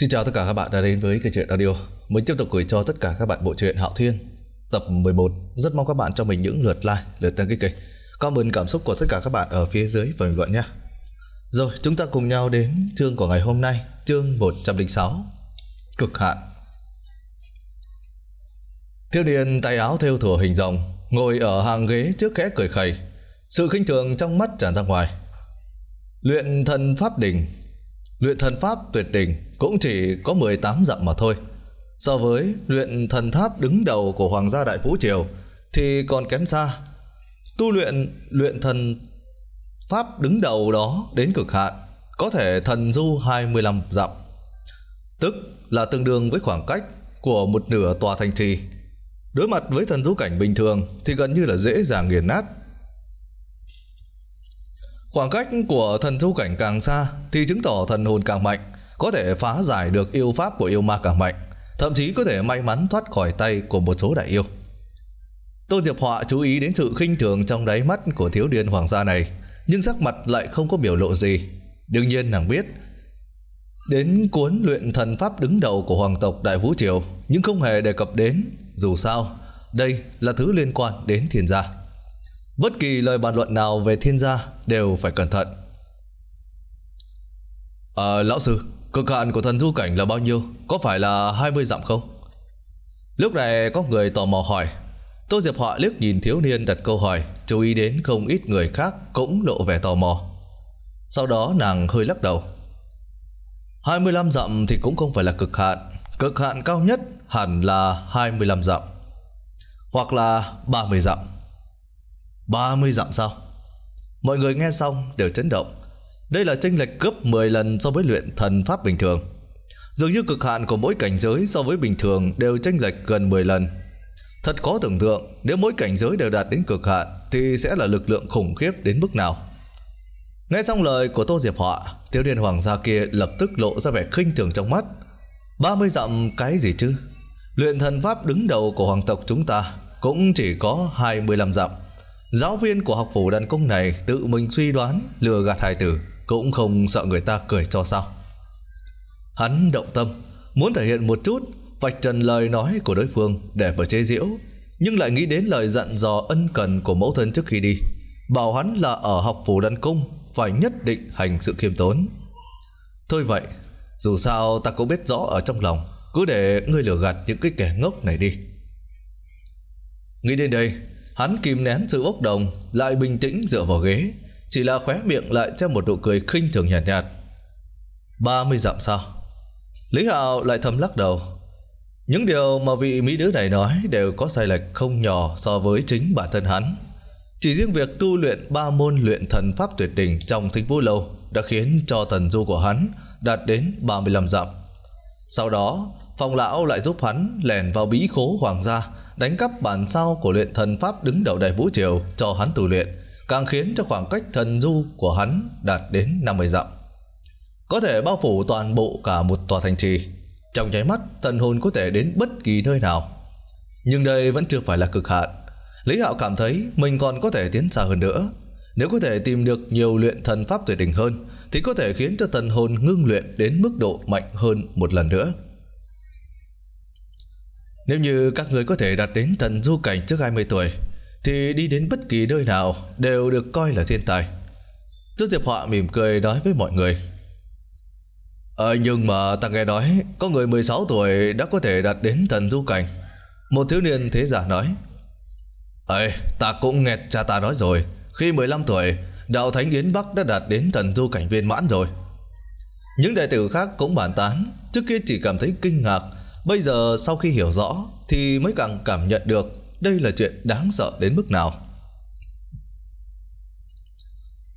Xin chào tất cả các bạn đã đến với kênh truyện audio. Mình tiếp tục gửi cho tất cả các bạn bộ truyện Hạo Thiên tập 11. Rất mong các bạn cho mình những lượt like, lượt đăng ký kênh. Comment cảm xúc của tất cả các bạn ở phía dưới phần bình luận nhé. Rồi, chúng ta cùng nhau đến chương của ngày hôm nay, chương 106. Cực hạn. Thiếu niên tay áo thêu thừa hình rồng, ngồi ở hàng ghế trước khẽ cười khẩy, sự khinh thường trong mắt tràn ra ngoài. Luyện thần pháp đỉnh Luyện thần pháp tuyệt đỉnh cũng chỉ có 18 dặm mà thôi. So với luyện thần tháp đứng đầu của Hoàng gia Đại Vũ Triều thì còn kém xa. Tu luyện luyện thần pháp đứng đầu đó đến cực hạn có thể thần du 25 dặm. Tức là tương đương với khoảng cách của một nửa tòa thành trì. Đối mặt với thần du cảnh bình thường thì gần như là dễ dàng nghiền nát Khoảng cách của thần du cảnh càng xa thì chứng tỏ thần hồn càng mạnh, có thể phá giải được yêu pháp của yêu ma càng mạnh, thậm chí có thể may mắn thoát khỏi tay của một số đại yêu. Tô Diệp Họa chú ý đến sự khinh thường trong đáy mắt của thiếu niên hoàng gia này, nhưng sắc mặt lại không có biểu lộ gì. Đương nhiên nàng biết, đến cuốn luyện thần pháp đứng đầu của hoàng tộc Đại Vũ Triều, nhưng không hề đề cập đến, dù sao, đây là thứ liên quan đến thiên gia. Bất kỳ lời bàn luận nào về thiên gia đều phải cẩn thận. À, lão sư, cực hạn của thần du cảnh là bao nhiêu? Có phải là 20 dặm không? Lúc này có người tò mò hỏi. Tô Diệp họa liếc nhìn thiếu niên đặt câu hỏi, chú ý đến không ít người khác cũng lộ vẻ tò mò. Sau đó nàng hơi lắc đầu. 25 dặm thì cũng không phải là cực hạn, cực hạn cao nhất hẳn là 25 dặm, hoặc là 30 dặm. 30 dặm sao? Mọi người nghe xong đều chấn động. Đây là chênh lệch gấp 10 lần so với luyện thần pháp bình thường. Dường như cực hạn của mỗi cảnh giới so với bình thường đều chênh lệch gần 10 lần. Thật khó tưởng tượng, nếu mỗi cảnh giới đều đạt đến cực hạn thì sẽ là lực lượng khủng khiếp đến mức nào. Nghe xong lời của Tô Diệp Họa, tiêu niên hoàng gia kia lập tức lộ ra vẻ khinh thường trong mắt. 30 dặm cái gì chứ? Luyện thần pháp đứng đầu của hoàng tộc chúng ta cũng chỉ có 25 dặm. Giáo viên của học phủ đàn cung này tự mình suy đoán lừa gạt hài tử cũng không sợ người ta cười cho sao. Hắn động tâm, muốn thể hiện một chút vạch trần lời nói của đối phương để mà chế giễu, nhưng lại nghĩ đến lời dặn dò ân cần của mẫu thân trước khi đi, bảo hắn là ở học phủ đàn cung phải nhất định hành sự khiêm tốn. Thôi vậy, dù sao ta cũng biết rõ ở trong lòng, cứ để ngươi lừa gạt những cái kẻ ngốc này đi. Nghĩ đến đây, Hắn kìm nén sự bốc đồng, lại bình tĩnh dựa vào ghế, chỉ là khóe miệng lại cho một nụ cười khinh thường nhạt nhạt. 30 dặm sao? Lý Hạo lại thầm lắc đầu. Những điều mà vị mỹ nữ này nói đều có sai lệch không nhỏ so với chính bản thân hắn. Chỉ riêng việc tu luyện ba môn luyện thần pháp tuyệt đỉnh trong Thích Vũ Lâu đã khiến cho thần du của hắn đạt đến 35 dặm. Sau đó, Phong lão lại giúp hắn lèn vào bí khố hoàng gia, đánh cắp bản sao của luyện thần pháp đứng đầu đại vũ triều cho hắn tu luyện, càng khiến cho khoảng cách thần du của hắn đạt đến 50 dặm. Có thể bao phủ toàn bộ cả một tòa thành trì. Trong nháy mắt, thần hồn có thể đến bất kỳ nơi nào. Nhưng đây vẫn chưa phải là cực hạn. Lý Hạo cảm thấy mình còn có thể tiến xa hơn nữa. Nếu có thể tìm được nhiều luyện thần pháp tuyệt đỉnh hơn, thì có thể khiến cho thần hồn ngưng luyện đến mức độ mạnh hơn một lần nữa. Nếu như các người có thể đạt đến tận du cảnh trước 20 tuổi, thì đi đến bất kỳ nơi nào đều được coi là thiên tài. Tước Diệp Họa mỉm cười nói với mọi người. À, nhưng mà ta nghe nói có người 16 tuổi đã có thể đạt đến thần du cảnh. Một thiếu niên thế giả nói. Ê, ta cũng nghe cha ta nói rồi. Khi 15 tuổi, đạo Thánh Yến Bắc đã đạt đến thần du cảnh viên mãn rồi. Những đệ tử khác cũng bàn tán, trước kia chỉ cảm thấy kinh ngạc Bây giờ sau khi hiểu rõ thì mới càng cảm nhận được đây là chuyện đáng sợ đến mức nào.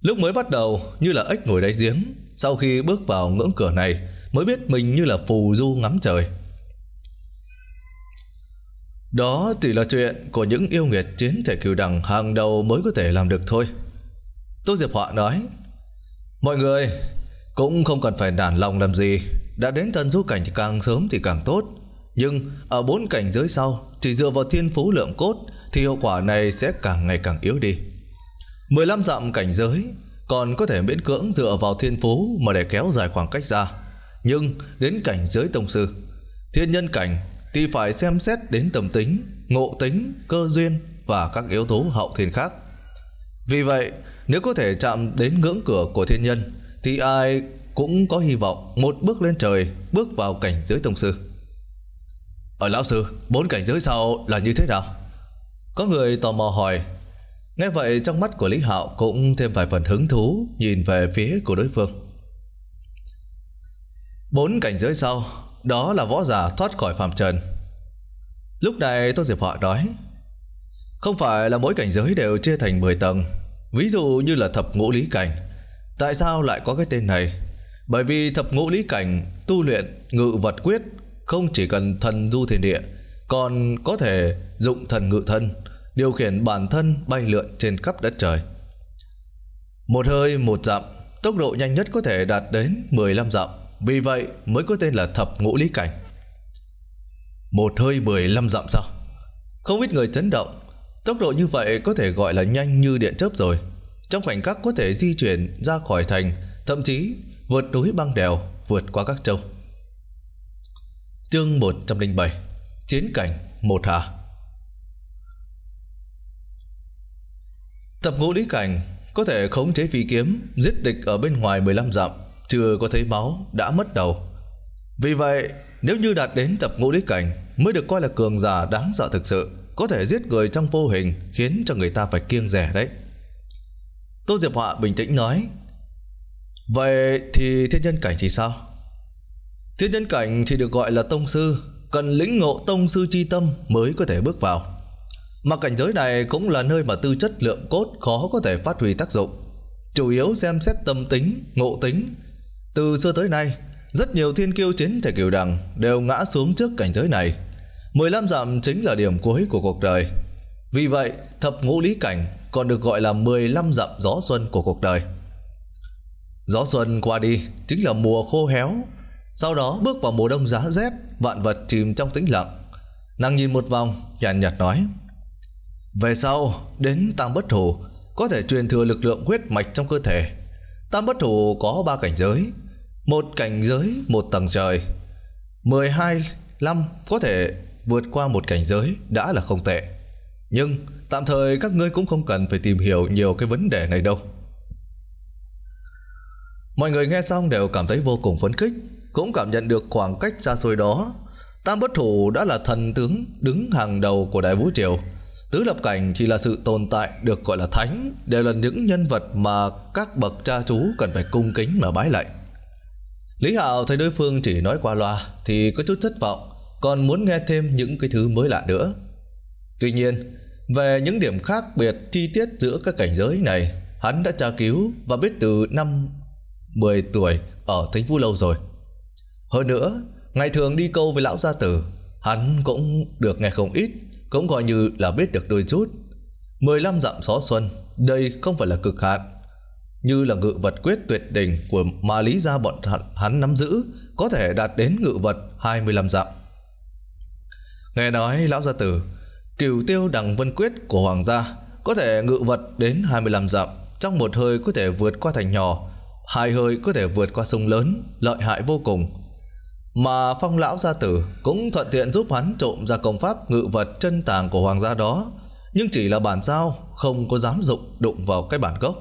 Lúc mới bắt đầu như là ếch ngồi đáy giếng, sau khi bước vào ngưỡng cửa này mới biết mình như là phù du ngắm trời. Đó chỉ là chuyện của những yêu nghiệt chiến thể cừu đẳng hàng đầu mới có thể làm được thôi. Tô Diệp Họa nói, Mọi người cũng không cần phải nản lòng làm gì đã đến thần du cảnh thì càng sớm thì càng tốt Nhưng ở bốn cảnh giới sau Chỉ dựa vào thiên phú lượng cốt Thì hiệu quả này sẽ càng ngày càng yếu đi 15 dặm cảnh giới Còn có thể miễn cưỡng dựa vào thiên phú Mà để kéo dài khoảng cách ra Nhưng đến cảnh giới tông sư Thiên nhân cảnh thì phải xem xét đến tầm tính Ngộ tính, cơ duyên Và các yếu tố hậu thiên khác Vì vậy nếu có thể chạm đến ngưỡng cửa của thiên nhân Thì ai cũng có hy vọng một bước lên trời, bước vào cảnh giới tông sư. Ở lão sư, bốn cảnh giới sau là như thế nào? Có người tò mò hỏi. Nghe vậy trong mắt của Lý Hạo cũng thêm vài phần hứng thú nhìn về phía của đối phương. Bốn cảnh giới sau, đó là võ giả thoát khỏi phạm trần. Lúc này Tô Diệp Họa nói, không phải là mỗi cảnh giới đều chia thành 10 tầng, ví dụ như là thập ngũ lý cảnh. Tại sao lại có cái tên này bởi vì thập ngũ lý cảnh tu luyện ngự vật quyết không chỉ cần thần du thiên địa, còn có thể dụng thần ngự thân, điều khiển bản thân bay lượn trên khắp đất trời. Một hơi một dặm, tốc độ nhanh nhất có thể đạt đến 15 dặm, vì vậy mới có tên là thập ngũ lý cảnh. Một hơi 15 dặm sao? Không ít người chấn động, tốc độ như vậy có thể gọi là nhanh như điện chớp rồi. Trong khoảnh khắc có thể di chuyển ra khỏi thành, thậm chí vượt núi băng đèo, vượt qua các châu. Chương 107 Chiến cảnh một hà Tập ngũ lý cảnh có thể khống chế phi kiếm, giết địch ở bên ngoài 15 dặm, chưa có thấy máu, đã mất đầu. Vì vậy, nếu như đạt đến tập ngũ lý cảnh mới được coi là cường giả đáng sợ thực sự, có thể giết người trong vô hình khiến cho người ta phải kiêng rẻ đấy. Tô Diệp Họa bình tĩnh nói, Vậy thì thiên nhân cảnh thì sao? Thiên nhân cảnh thì được gọi là tông sư, cần lĩnh ngộ tông sư chi tâm mới có thể bước vào. Mà cảnh giới này cũng là nơi mà tư chất lượng cốt khó có thể phát huy tác dụng. Chủ yếu xem xét tâm tính, ngộ tính. Từ xưa tới nay, rất nhiều thiên kiêu chiến thể kiều đằng đều ngã xuống trước cảnh giới này. 15 dặm chính là điểm cuối của cuộc đời. Vì vậy, thập ngũ lý cảnh còn được gọi là 15 dặm gió xuân của cuộc đời. Gió xuân qua đi chính là mùa khô héo Sau đó bước vào mùa đông giá rét Vạn vật chìm trong tĩnh lặng Nàng nhìn một vòng nhàn nhạt, nói Về sau đến tam bất thủ Có thể truyền thừa lực lượng huyết mạch trong cơ thể Tam bất thủ có ba cảnh giới Một cảnh giới một tầng trời 12 năm có thể vượt qua một cảnh giới đã là không tệ Nhưng tạm thời các ngươi cũng không cần phải tìm hiểu nhiều cái vấn đề này đâu Mọi người nghe xong đều cảm thấy vô cùng phấn khích, cũng cảm nhận được khoảng cách xa xôi đó. Tam bất thủ đã là thần tướng đứng hàng đầu của đại vũ triều. Tứ lập cảnh chỉ là sự tồn tại được gọi là thánh, đều là những nhân vật mà các bậc cha chú cần phải cung kính mà bái lạy. Lý Hạo thấy đối phương chỉ nói qua loa thì có chút thất vọng, còn muốn nghe thêm những cái thứ mới lạ nữa. Tuy nhiên, về những điểm khác biệt chi tiết giữa các cảnh giới này, hắn đã tra cứu và biết từ năm 10 tuổi ở Thánh Phú Lâu rồi. Hơn nữa, ngày thường đi câu với lão gia tử, hắn cũng được nghe không ít, cũng coi như là biết được đôi chút. 15 dặm xó xuân, đây không phải là cực hạn. Như là ngự vật quyết tuyệt đỉnh của ma lý gia bọn hắn nắm giữ, có thể đạt đến ngự vật 25 dặm. Nghe nói lão gia tử, cửu tiêu đằng vân quyết của hoàng gia có thể ngự vật đến 25 dặm, trong một hơi có thể vượt qua thành nhỏ, hai hơi có thể vượt qua sông lớn, lợi hại vô cùng. Mà phong lão gia tử cũng thuận tiện giúp hắn trộm ra công pháp ngự vật chân tàng của hoàng gia đó, nhưng chỉ là bản sao, không có dám dụng đụng vào cái bản gốc.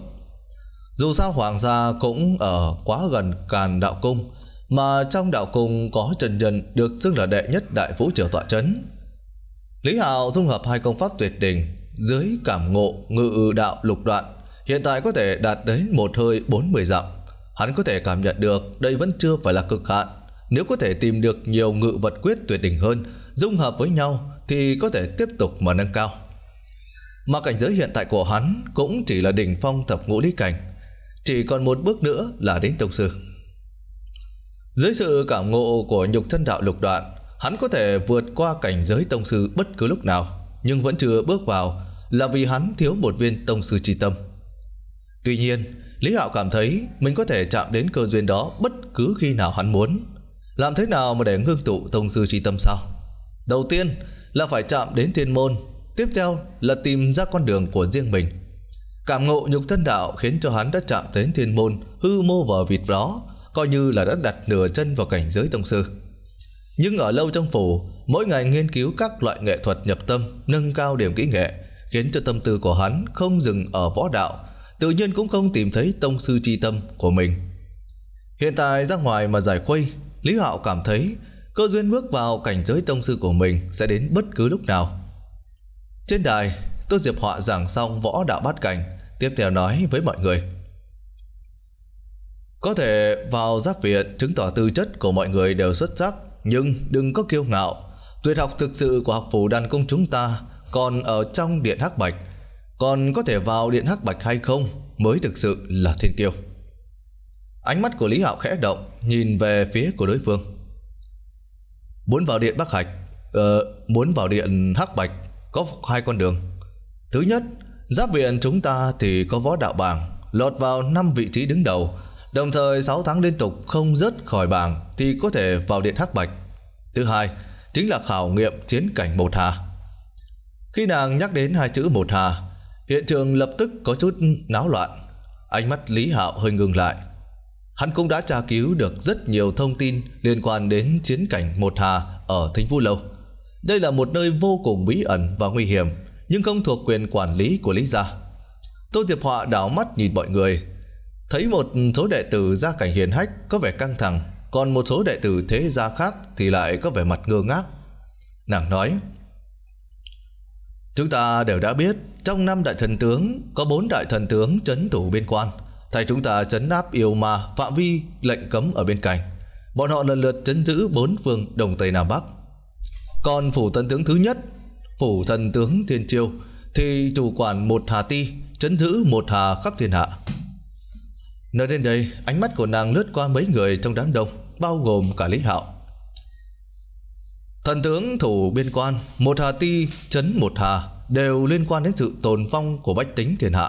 Dù sao hoàng gia cũng ở quá gần càn đạo cung, mà trong đạo cung có trần nhân được xưng là đệ nhất đại vũ triều tọa chấn. Lý Hạo dung hợp hai công pháp tuyệt đỉnh dưới cảm ngộ ngự đạo lục đoạn, hiện tại có thể đạt đến một hơi bốn mươi dặm. Hắn có thể cảm nhận được đây vẫn chưa phải là cực hạn. Nếu có thể tìm được nhiều ngự vật quyết tuyệt đỉnh hơn, dung hợp với nhau thì có thể tiếp tục mà nâng cao. Mà cảnh giới hiện tại của hắn cũng chỉ là đỉnh phong thập ngũ lý cảnh. Chỉ còn một bước nữa là đến tông sư. Dưới sự cảm ngộ của nhục thân đạo lục đoạn, hắn có thể vượt qua cảnh giới tông sư bất cứ lúc nào, nhưng vẫn chưa bước vào là vì hắn thiếu một viên tông sư chi tâm. Tuy nhiên, Lý Hạo cảm thấy mình có thể chạm đến cơ duyên đó bất cứ khi nào hắn muốn. Làm thế nào mà để ngưng tụ tông sư chi tâm sao? Đầu tiên là phải chạm đến thiên môn, tiếp theo là tìm ra con đường của riêng mình. Cảm ngộ nhục thân đạo khiến cho hắn đã chạm đến thiên môn, hư mô vờ vịt đó, coi như là đã đặt nửa chân vào cảnh giới tông sư. Nhưng ở lâu trong phủ, mỗi ngày nghiên cứu các loại nghệ thuật nhập tâm, nâng cao điểm kỹ nghệ, khiến cho tâm tư của hắn không dừng ở võ đạo tự nhiên cũng không tìm thấy tông sư tri tâm của mình. Hiện tại ra ngoài mà giải khuây, Lý Hạo cảm thấy cơ duyên bước vào cảnh giới tông sư của mình sẽ đến bất cứ lúc nào. Trên đài, Tô Diệp Họa giảng xong võ đạo bát cảnh, tiếp theo nói với mọi người. Có thể vào giáp viện chứng tỏ tư chất của mọi người đều xuất sắc, nhưng đừng có kiêu ngạo. Tuyệt học thực sự của học phủ đàn công chúng ta còn ở trong điện hắc bạch còn có thể vào điện hắc bạch hay không mới thực sự là thiên kiêu. Ánh mắt của Lý Hạo khẽ động, nhìn về phía của đối phương. Muốn vào điện Bắc Hạch, ờ, muốn vào điện Hắc Bạch có hai con đường. Thứ nhất, giáp viện chúng ta thì có võ đạo bảng, lọt vào năm vị trí đứng đầu, đồng thời sáu tháng liên tục không rớt khỏi bảng thì có thể vào điện Hắc Bạch. Thứ hai, chính là khảo nghiệm chiến cảnh một hà. Khi nàng nhắc đến hai chữ một hà, Hiện trường lập tức có chút náo loạn. Ánh mắt Lý Hạo hơi ngừng lại. Hắn cũng đã tra cứu được rất nhiều thông tin liên quan đến chiến cảnh Một Hà ở Thính Vũ Lâu. Đây là một nơi vô cùng bí ẩn và nguy hiểm, nhưng không thuộc quyền quản lý của Lý Gia. Tô Diệp Họa đảo mắt nhìn mọi người, thấy một số đệ tử gia cảnh hiền hách có vẻ căng thẳng, còn một số đệ tử thế gia khác thì lại có vẻ mặt ngơ ngác. Nàng nói, Chúng ta đều đã biết, trong năm đại thần tướng có bốn đại thần tướng chấn thủ biên quan, thay chúng ta chấn áp yêu ma phạm vi lệnh cấm ở bên cạnh. Bọn họ lần lượt chấn giữ bốn phương đồng Tây Nam Bắc. Còn phủ thần tướng thứ nhất, phủ thần tướng Thiên Chiêu thì chủ quản một hà ti, chấn giữ một hà khắp thiên hạ. Nơi đến đây, ánh mắt của nàng lướt qua mấy người trong đám đông, bao gồm cả Lý Hạo. Thần tướng thủ biên quan, một hà ti, chấn một hà đều liên quan đến sự tồn vong của bách tính thiên hạ.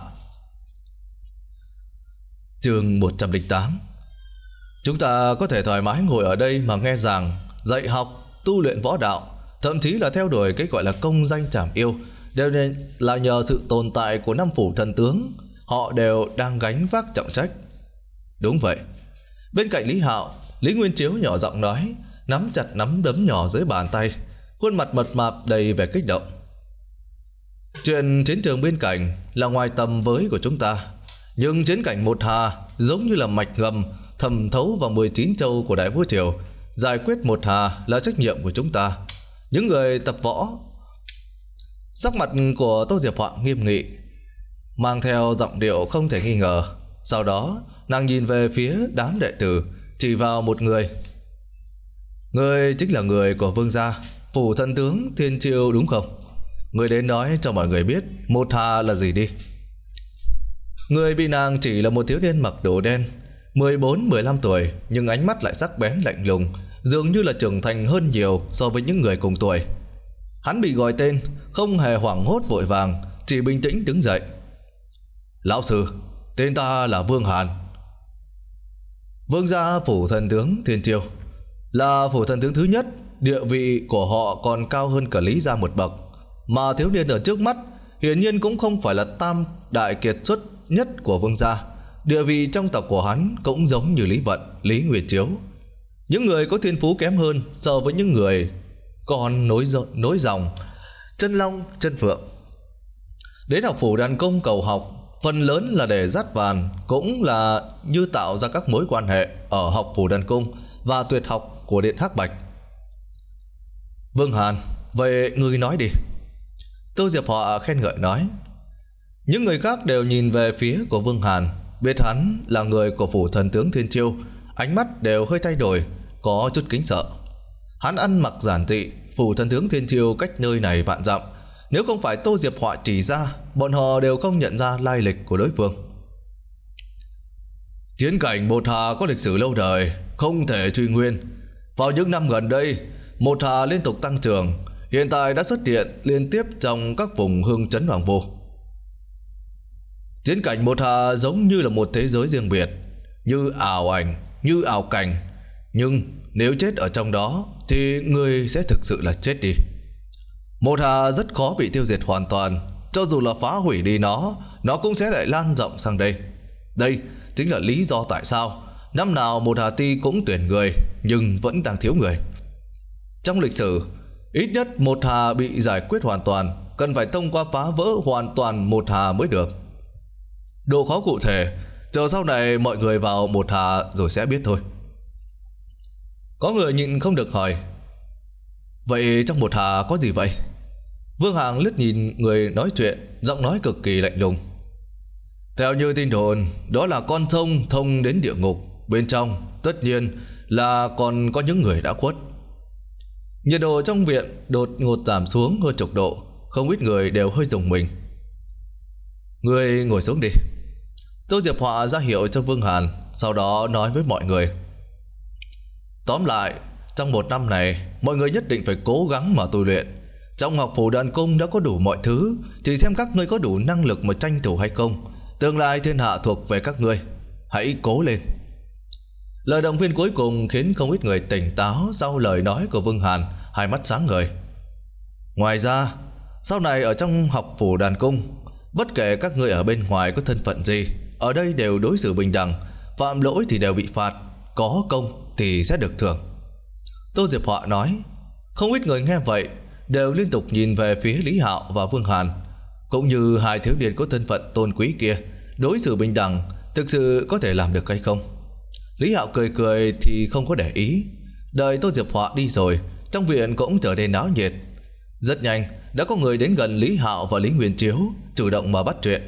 Chương 108 Chúng ta có thể thoải mái ngồi ở đây mà nghe rằng dạy học, tu luyện võ đạo, thậm chí là theo đuổi cái gọi là công danh trảm yêu, đều nên là nhờ sự tồn tại của năm phủ thần tướng, họ đều đang gánh vác trọng trách. Đúng vậy. Bên cạnh Lý Hạo, Lý Nguyên Chiếu nhỏ giọng nói, nắm chặt nắm đấm nhỏ dưới bàn tay, khuôn mặt mập mạp đầy vẻ kích động. Chuyện chiến trường bên cạnh là ngoài tầm với của chúng ta, nhưng chiến cảnh một hà giống như là mạch ngầm thẩm thấu vào 19 châu của Đại Vũ Triều, giải quyết một hà là trách nhiệm của chúng ta. Những người tập võ Sắc mặt của Tô Diệp Họa nghiêm nghị Mang theo giọng điệu không thể nghi ngờ Sau đó nàng nhìn về phía đám đệ tử Chỉ vào một người Ngươi chính là người của vương gia, phủ thân tướng Thiên Chiêu đúng không? Ngươi đến nói cho mọi người biết một hà là gì đi. Người bị nàng chỉ là một thiếu niên mặc đồ đen, 14-15 tuổi nhưng ánh mắt lại sắc bén lạnh lùng, dường như là trưởng thành hơn nhiều so với những người cùng tuổi. Hắn bị gọi tên, không hề hoảng hốt vội vàng, chỉ bình tĩnh đứng dậy. Lão sư, tên ta là Vương Hàn. Vương gia phủ thần tướng Thiên Triều. Là phủ thần tướng thứ nhất, địa vị của họ còn cao hơn cả Lý gia một bậc, mà thiếu niên ở trước mắt hiển nhiên cũng không phải là tam đại kiệt xuất nhất của vương gia. Địa vị trong tộc của hắn cũng giống như Lý Vận, Lý Nguyệt Chiếu. Những người có thiên phú kém hơn so với những người còn nối nối dòng, chân long, chân phượng. Đến học phủ đàn công cầu học phần lớn là để dắt vàn cũng là như tạo ra các mối quan hệ ở học phủ đàn cung và tuyệt học của Điện Hắc Bạch. Vương Hàn, vậy ngươi nói đi. Tô Diệp họ khen ngợi nói. Những người khác đều nhìn về phía của Vương Hàn, biết hắn là người của phủ thần tướng Thiên Chiêu, ánh mắt đều hơi thay đổi, có chút kính sợ. Hắn ăn mặc giản dị, phủ thần tướng Thiên Chiêu cách nơi này vạn dặm, nếu không phải Tô Diệp Họa chỉ ra, bọn họ đều không nhận ra lai lịch của đối phương. Chiến cảnh Bột Hà có lịch sử lâu đời, không thể truy nguyên, vào những năm gần đây, một hà liên tục tăng trưởng, hiện tại đã xuất hiện liên tiếp trong các vùng hương trấn hoàng vô. Chiến cảnh một hà giống như là một thế giới riêng biệt, như ảo ảnh, như ảo cảnh. Nhưng nếu chết ở trong đó thì người sẽ thực sự là chết đi. Một hà rất khó bị tiêu diệt hoàn toàn, cho dù là phá hủy đi nó, nó cũng sẽ lại lan rộng sang đây. Đây chính là lý do tại sao năm nào một hà ti cũng tuyển người nhưng vẫn đang thiếu người. Trong lịch sử, ít nhất một hà bị giải quyết hoàn toàn cần phải thông qua phá vỡ hoàn toàn một hà mới được. Độ khó cụ thể, chờ sau này mọi người vào một hà rồi sẽ biết thôi. Có người nhịn không được hỏi, vậy trong một hà có gì vậy? Vương Hàng lướt nhìn người nói chuyện, giọng nói cực kỳ lạnh lùng. Theo như tin đồn, đó là con sông thông đến địa ngục. Bên trong, tất nhiên, là còn có những người đã khuất. Nhiệt độ trong viện đột ngột giảm xuống hơn chục độ, không ít người đều hơi rùng mình. Người ngồi xuống đi. Tô Diệp Họa ra hiệu cho Vương Hàn, sau đó nói với mọi người. Tóm lại, trong một năm này, mọi người nhất định phải cố gắng mà tu luyện. Trong học phủ đàn cung đã có đủ mọi thứ, chỉ xem các ngươi có đủ năng lực mà tranh thủ hay không. Tương lai thiên hạ thuộc về các ngươi. Hãy cố lên. Lời động viên cuối cùng khiến không ít người tỉnh táo sau lời nói của Vương Hàn, hai mắt sáng ngời. Ngoài ra, sau này ở trong học phủ đàn cung, bất kể các người ở bên ngoài có thân phận gì, ở đây đều đối xử bình đẳng, phạm lỗi thì đều bị phạt, có công thì sẽ được thưởng. Tô Diệp Họa nói, không ít người nghe vậy đều liên tục nhìn về phía Lý Hạo và Vương Hàn, cũng như hai thiếu niên có thân phận tôn quý kia, đối xử bình đẳng thực sự có thể làm được hay không? Lý Hạo cười cười thì không có để ý. Đời Tô Diệp Họa đi rồi, trong viện cũng trở nên náo nhiệt. Rất nhanh, đã có người đến gần Lý Hạo và Lý Nguyên Chiếu, chủ động mà bắt chuyện.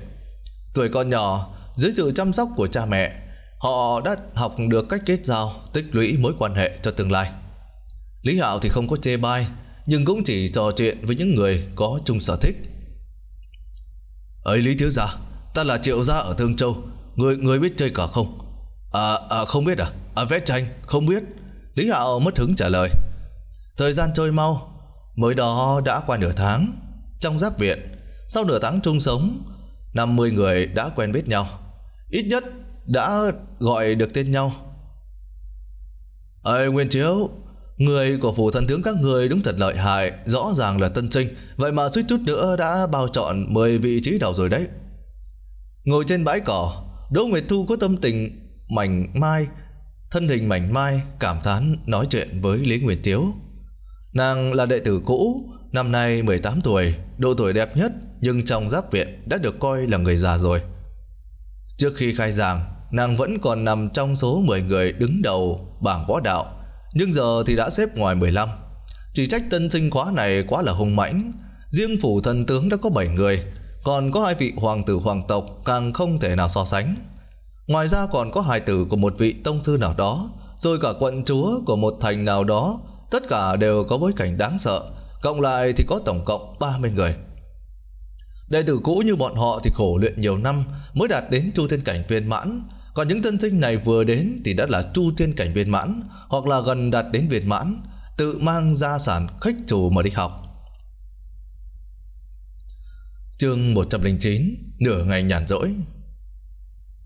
Tuổi con nhỏ, dưới sự chăm sóc của cha mẹ, họ đã học được cách kết giao, tích lũy mối quan hệ cho tương lai. Lý Hạo thì không có chê bai, nhưng cũng chỉ trò chuyện với những người có chung sở thích. Ấy Lý Thiếu Gia, ta là Triệu Gia ở Thương Châu, người người biết chơi cờ không? À, à không biết à? À ờ, vẽ tranh, không biết. Lý Hạo mất hứng trả lời. Thời gian trôi mau, mới đó đã qua nửa tháng. Trong giáp viện, sau nửa tháng chung sống, 50 người đã quen biết nhau. Ít nhất đã gọi được tên nhau. Ê Nguyên Chiếu, người của phủ thần tướng các người đúng thật lợi hại, rõ ràng là tân sinh. Vậy mà suýt chút nữa đã bao chọn 10 vị trí đầu rồi đấy. Ngồi trên bãi cỏ, Đỗ Nguyệt Thu có tâm tình mảnh mai, thân hình mảnh mai cảm thán nói chuyện với Lý Nguyên Tiếu. Nàng là đệ tử cũ, năm nay 18 tuổi, độ tuổi đẹp nhất nhưng trong giáp viện đã được coi là người già rồi. Trước khi khai giảng, nàng vẫn còn nằm trong số 10 người đứng đầu bảng võ đạo, nhưng giờ thì đã xếp ngoài 15. Chỉ trách tân sinh khóa này quá là hung mãnh, riêng phủ thần tướng đã có 7 người, còn có hai vị hoàng tử hoàng tộc càng không thể nào so sánh. Ngoài ra còn có hài tử của một vị tông sư nào đó, rồi cả quận chúa của một thành nào đó, tất cả đều có bối cảnh đáng sợ, cộng lại thì có tổng cộng 30 người. Đệ tử cũ như bọn họ thì khổ luyện nhiều năm mới đạt đến chu thiên cảnh viên mãn, còn những tân sinh này vừa đến thì đã là chu thiên cảnh viên mãn hoặc là gần đạt đến viên mãn, tự mang gia sản khách chủ mà đi học. Chương 109 Nửa ngày nhàn rỗi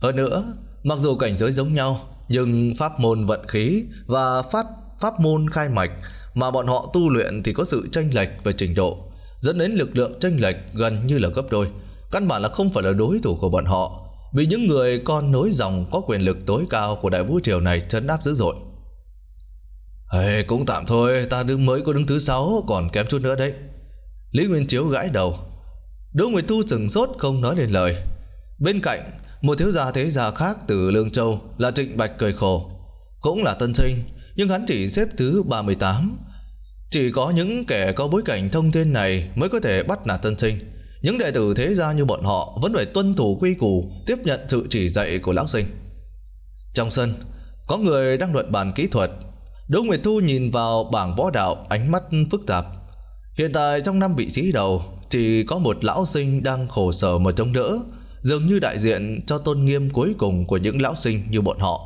hơn nữa, mặc dù cảnh giới giống nhau, nhưng pháp môn vận khí và phát pháp môn khai mạch mà bọn họ tu luyện thì có sự tranh lệch về trình độ, dẫn đến lực lượng tranh lệch gần như là gấp đôi. Căn bản là không phải là đối thủ của bọn họ, vì những người con nối dòng có quyền lực tối cao của đại vũ triều này chấn áp dữ dội. Hey, cũng tạm thôi, ta đứng mới có đứng thứ sáu còn kém chút nữa đấy. Lý Nguyên Chiếu gãi đầu. Đỗ Nguyệt Tu sừng sốt không nói lên lời. Bên cạnh, một thiếu gia thế gia khác từ Lương Châu là Trịnh Bạch cười khổ. Cũng là tân sinh, nhưng hắn chỉ xếp thứ 38. Chỉ có những kẻ có bối cảnh thông thiên này mới có thể bắt nạt tân sinh. Những đệ tử thế gia như bọn họ vẫn phải tuân thủ quy củ, tiếp nhận sự chỉ dạy của lão sinh. Trong sân, có người đang luận bàn kỹ thuật. Đỗ Nguyệt Thu nhìn vào bảng võ đạo ánh mắt phức tạp. Hiện tại trong năm vị trí đầu, chỉ có một lão sinh đang khổ sở mà chống đỡ, dường như đại diện cho tôn nghiêm cuối cùng của những lão sinh như bọn họ.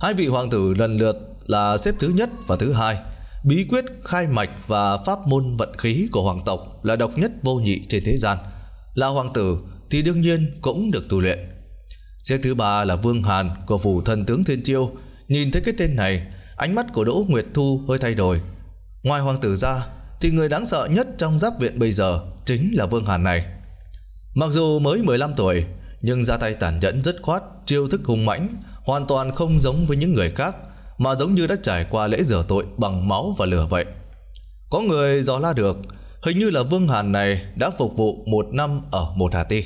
Hai vị hoàng tử lần lượt là xếp thứ nhất và thứ hai. Bí quyết khai mạch và pháp môn vận khí của hoàng tộc là độc nhất vô nhị trên thế gian. Là hoàng tử thì đương nhiên cũng được tu luyện. Xếp thứ ba là Vương Hàn của phủ thần tướng Thiên Chiêu. Nhìn thấy cái tên này, ánh mắt của Đỗ Nguyệt Thu hơi thay đổi. Ngoài hoàng tử ra, thì người đáng sợ nhất trong giáp viện bây giờ chính là Vương Hàn này. Mặc dù mới 15 tuổi, nhưng ra tay tàn nhẫn rất khoát, chiêu thức hung mãnh, hoàn toàn không giống với những người khác, mà giống như đã trải qua lễ rửa tội bằng máu và lửa vậy. Có người dò la được, hình như là Vương Hàn này đã phục vụ một năm ở một Hà Ti.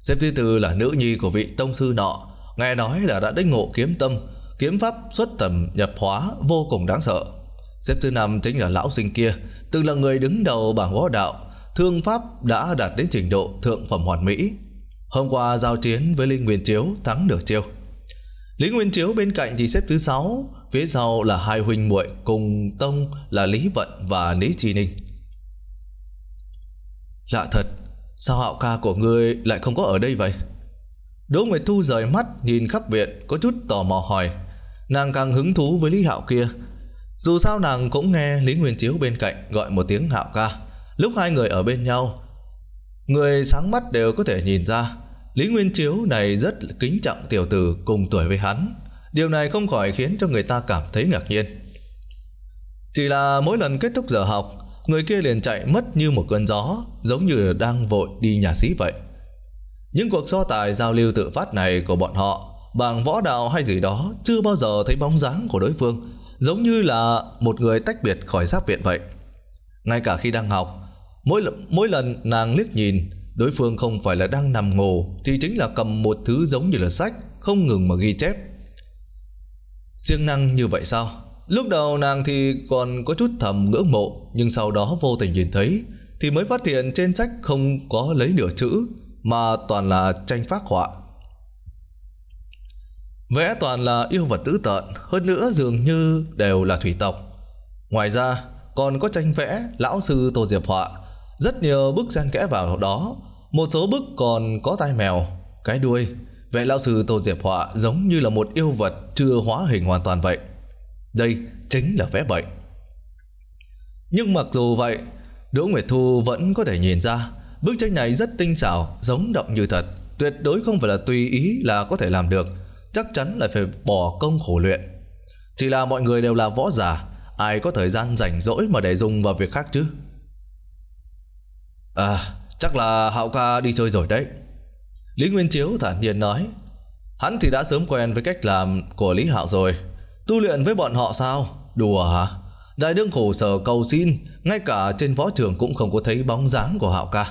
Xếp thứ tư là nữ nhi của vị tông sư nọ, nghe nói là đã đích ngộ kiếm tâm, kiếm pháp xuất tầm nhập hóa vô cùng đáng sợ. Xếp thứ năm chính là lão sinh kia, từng là người đứng đầu bảng võ đạo, thương pháp đã đạt đến trình độ thượng phẩm hoàn mỹ. Hôm qua giao chiến với Lý Nguyên Chiếu thắng nửa chiêu. Lý Nguyên Chiếu bên cạnh thì xếp thứ 6, phía sau là hai huynh muội cùng tông là Lý Vận và Lý Chi Ninh. Lạ thật, sao hạo ca của ngươi lại không có ở đây vậy? Đỗ Nguyệt Thu rời mắt nhìn khắp viện có chút tò mò hỏi. Nàng càng hứng thú với Lý Hạo kia. Dù sao nàng cũng nghe Lý Nguyên Chiếu bên cạnh gọi một tiếng Hạo ca. Lúc hai người ở bên nhau, người sáng mắt đều có thể nhìn ra, Lý Nguyên Chiếu này rất kính trọng tiểu tử cùng tuổi với hắn. Điều này không khỏi khiến cho người ta cảm thấy ngạc nhiên. Chỉ là mỗi lần kết thúc giờ học, người kia liền chạy mất như một cơn gió, giống như đang vội đi nhà sĩ vậy. Những cuộc so tài giao lưu tự phát này của bọn họ bằng võ đạo hay gì đó chưa bao giờ thấy bóng dáng của đối phương, giống như là một người tách biệt khỏi giáp viện vậy. Ngay cả khi đang học, Mỗi, mỗi lần nàng liếc nhìn, đối phương không phải là đang nằm ngủ thì chính là cầm một thứ giống như là sách, không ngừng mà ghi chép. Siêng năng như vậy sao? Lúc đầu nàng thì còn có chút thầm ngưỡng mộ, nhưng sau đó vô tình nhìn thấy thì mới phát hiện trên sách không có lấy nửa chữ mà toàn là tranh phác họa. Vẽ toàn là yêu vật tứ tợn, hơn nữa dường như đều là thủy tộc. Ngoài ra, còn có tranh vẽ lão sư Tô Diệp Họa rất nhiều bức xen kẽ vào đó, một số bức còn có tai mèo, cái đuôi. Vệ lão sư Tô Diệp Họa giống như là một yêu vật chưa hóa hình hoàn toàn vậy. Đây chính là vẽ bậy. Nhưng mặc dù vậy, Đỗ Nguyệt Thu vẫn có thể nhìn ra bức tranh này rất tinh xảo, giống động như thật, tuyệt đối không phải là tùy ý là có thể làm được, chắc chắn là phải bỏ công khổ luyện. Chỉ là mọi người đều là võ giả, ai có thời gian rảnh rỗi mà để dùng vào việc khác chứ? À, chắc là Hạo ca đi chơi rồi đấy. Lý Nguyên Chiếu thản nhiên nói. Hắn thì đã sớm quen với cách làm của Lý Hạo rồi. Tu luyện với bọn họ sao? Đùa hả? Đại đương khổ sở cầu xin, ngay cả trên võ trường cũng không có thấy bóng dáng của Hạo ca.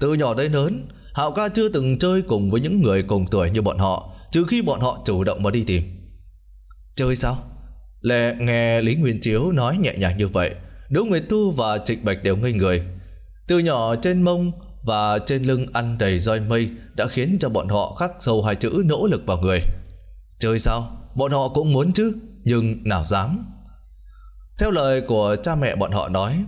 Từ nhỏ đến lớn, Hạo ca chưa từng chơi cùng với những người cùng tuổi như bọn họ, trừ khi bọn họ chủ động mà đi tìm. Chơi sao? Lệ nghe Lý Nguyên Chiếu nói nhẹ nhàng như vậy, Đỗ Nguyệt Tu và Trịnh Bạch đều ngây người. Từ nhỏ trên mông và trên lưng ăn đầy roi mây đã khiến cho bọn họ khắc sâu hai chữ nỗ lực vào người. Chơi sao? Bọn họ cũng muốn chứ, nhưng nào dám. Theo lời của cha mẹ bọn họ nói,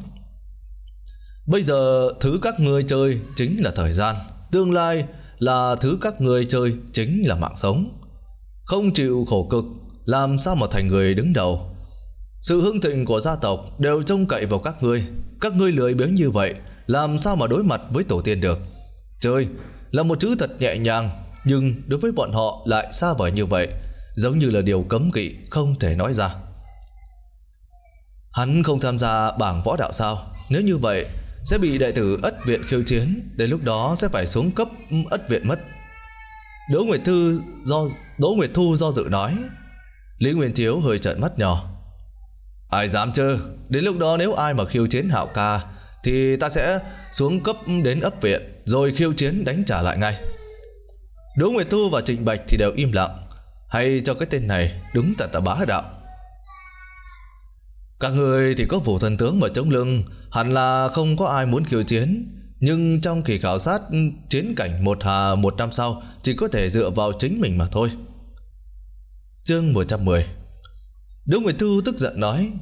bây giờ thứ các ngươi chơi chính là thời gian, tương lai là thứ các ngươi chơi chính là mạng sống. Không chịu khổ cực, làm sao mà thành người đứng đầu. Sự hưng thịnh của gia tộc đều trông cậy vào các ngươi, các ngươi lười biếng như vậy, làm sao mà đối mặt với tổ tiên được. Chơi là một chữ thật nhẹ nhàng, nhưng đối với bọn họ lại xa vời như vậy, giống như là điều cấm kỵ không thể nói ra. Hắn không tham gia bảng võ đạo sao? Nếu như vậy, sẽ bị đệ tử ất viện khiêu chiến, đến lúc đó sẽ phải xuống cấp ất viện mất. Đỗ Nguyệt Thư do Đỗ Nguyệt Thu do dự nói. Lý Nguyên Thiếu hơi trợn mắt nhỏ. Ai dám chứ? Đến lúc đó nếu ai mà khiêu chiến Hạo ca thì ta sẽ xuống cấp đến ấp viện rồi khiêu chiến đánh trả lại ngay. Đỗ Nguyệt Thu và Trịnh Bạch thì đều im lặng, hay cho cái tên này đúng thật là bá đạo. Các người thì có vũ thần tướng mà chống lưng, hẳn là không có ai muốn khiêu chiến. Nhưng trong kỳ khảo sát chiến cảnh một hà một năm sau chỉ có thể dựa vào chính mình mà thôi. Chương 110 Đỗ Nguyệt Thu tức giận nói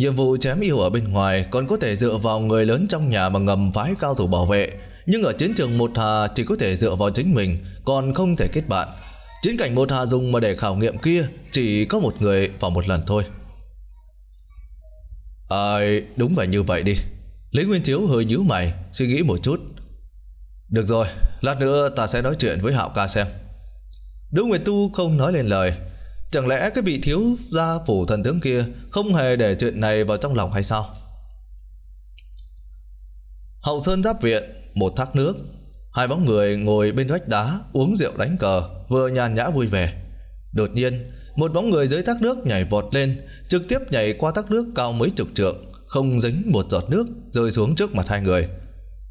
Nhiệm vụ chém yêu ở bên ngoài còn có thể dựa vào người lớn trong nhà mà ngầm phái cao thủ bảo vệ. Nhưng ở chiến trường Một Hà chỉ có thể dựa vào chính mình, còn không thể kết bạn. Chiến cảnh Một Hà dùng mà để khảo nghiệm kia chỉ có một người vào một lần thôi. Ai, à, đúng vậy như vậy đi. Lý Nguyên chiếu hơi nhíu mày, suy nghĩ một chút. Được rồi, lát nữa ta sẽ nói chuyện với Hạo ca xem. Đỗ Nguyệt Tu không nói lên lời, Chẳng lẽ cái vị thiếu gia phủ thần tướng kia không hề để chuyện này vào trong lòng hay sao? Hậu Sơn Giáp Viện, một thác nước. Hai bóng người ngồi bên vách đá uống rượu đánh cờ, vừa nhàn nhã vui vẻ. Đột nhiên, một bóng người dưới thác nước nhảy vọt lên, trực tiếp nhảy qua thác nước cao mấy chục trượng, không dính một giọt nước rơi xuống trước mặt hai người.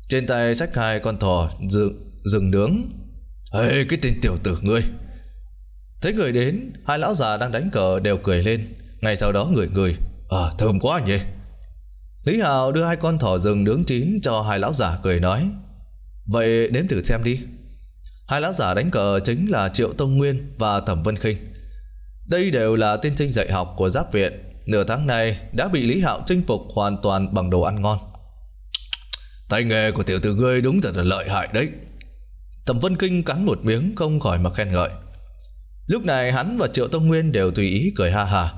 Trên tay sách hai con thỏ dựng rừng nướng. Ê, hey, cái tên tiểu tử ngươi! Thấy người đến, hai lão già đang đánh cờ đều cười lên. Ngay sau đó người người, à, thơm quá nhỉ. Lý Hào đưa hai con thỏ rừng nướng chín cho hai lão già cười nói. Vậy đến thử xem đi. Hai lão già đánh cờ chính là Triệu Tông Nguyên và Thẩm Vân Kinh Đây đều là tiên sinh dạy học của giáp viện. Nửa tháng nay đã bị Lý Hạo chinh phục hoàn toàn bằng đồ ăn ngon. Tay nghề của tiểu tử ngươi đúng thật là lợi hại đấy. Thẩm Vân Kinh cắn một miếng không khỏi mà khen ngợi. Lúc này hắn và Triệu Tông Nguyên đều tùy ý cười ha ha.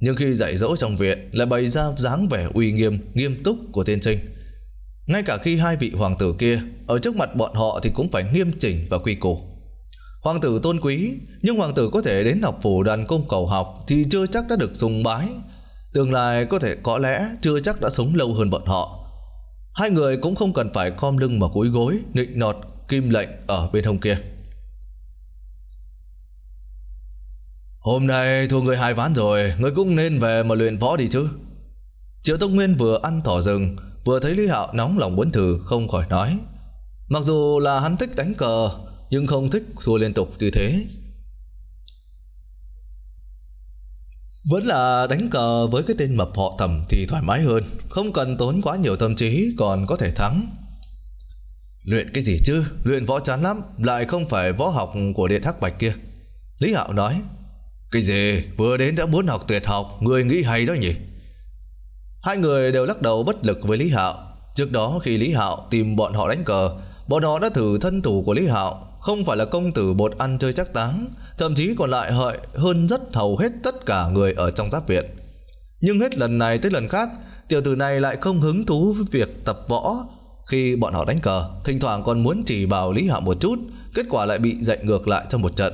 Nhưng khi dạy dỗ trong viện lại bày ra dáng vẻ uy nghiêm, nghiêm túc của tiên trinh. Ngay cả khi hai vị hoàng tử kia ở trước mặt bọn họ thì cũng phải nghiêm chỉnh và quy củ. Hoàng tử tôn quý, nhưng hoàng tử có thể đến học phủ đoàn công cầu học thì chưa chắc đã được sùng bái. Tương lai có thể có lẽ chưa chắc đã sống lâu hơn bọn họ. Hai người cũng không cần phải khom lưng mà cúi gối, nghịch nọt, kim lệnh ở bên hông kia. Hôm nay thua người hai ván rồi, người cũng nên về mà luyện võ đi chứ. Triệu Tông Nguyên vừa ăn thỏ rừng, vừa thấy Lý Hạo nóng lòng muốn thử không khỏi nói. Mặc dù là hắn thích đánh cờ, nhưng không thích thua liên tục như thế. Vẫn là đánh cờ với cái tên mập họ thẩm thì thoải mái hơn, không cần tốn quá nhiều tâm trí còn có thể thắng. Luyện cái gì chứ, luyện võ chán lắm, lại không phải võ học của điện hắc bạch kia. Lý Hạo nói, cái gì vừa đến đã muốn học tuyệt học Người nghĩ hay đó nhỉ Hai người đều lắc đầu bất lực với Lý Hạo Trước đó khi Lý Hạo tìm bọn họ đánh cờ Bọn họ đã thử thân thủ của Lý Hạo Không phải là công tử bột ăn chơi chắc táng Thậm chí còn lại hợi hơn rất hầu hết tất cả người ở trong giáp viện Nhưng hết lần này tới lần khác Tiểu tử này lại không hứng thú với việc tập võ Khi bọn họ đánh cờ Thỉnh thoảng còn muốn chỉ bảo Lý Hạo một chút Kết quả lại bị dạy ngược lại trong một trận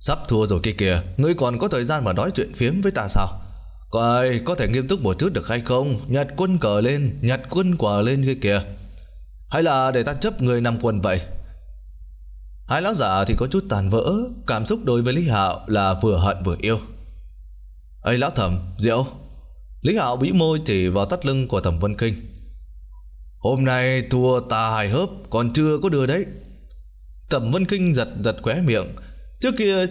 Sắp thua rồi kia kìa, ngươi còn có thời gian mà nói chuyện phiếm với ta sao? Coi, có thể nghiêm túc một chút được hay không? Nhặt quân cờ lên, nhặt quân quả lên kia kìa. Hay là để ta chấp người nằm quần vậy? Hai lão giả thì có chút tàn vỡ, cảm xúc đối với Lý Hạo là vừa hận vừa yêu. ấy lão thẩm, rượu. Lý Hạo bĩ môi chỉ vào tắt lưng của thẩm Vân Kinh. Hôm nay thua ta hài hớp, còn chưa có đưa đấy. Thẩm Vân Kinh giật giật khóe miệng, Trước kia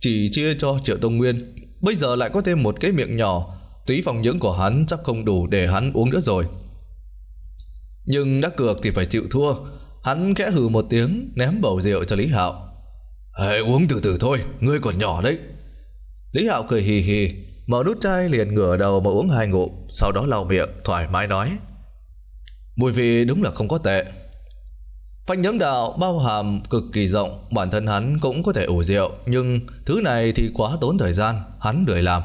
chỉ chia cho Triệu Tông Nguyên, bây giờ lại có thêm một cái miệng nhỏ, túy phòng nhưỡng của hắn chắc không đủ để hắn uống nữa rồi. Nhưng đã cược thì phải chịu thua, hắn khẽ hừ một tiếng ném bầu rượu cho Lý Hạo. Hãy uống từ từ thôi, ngươi còn nhỏ đấy. Lý Hạo cười hì hì, mở nút chai liền ngửa đầu mà uống hai ngụm, sau đó lau miệng, thoải mái nói. Mùi vị đúng là không có tệ, Phanh nhóm đạo bao hàm cực kỳ rộng, bản thân hắn cũng có thể ủ rượu, nhưng thứ này thì quá tốn thời gian, hắn lười làm.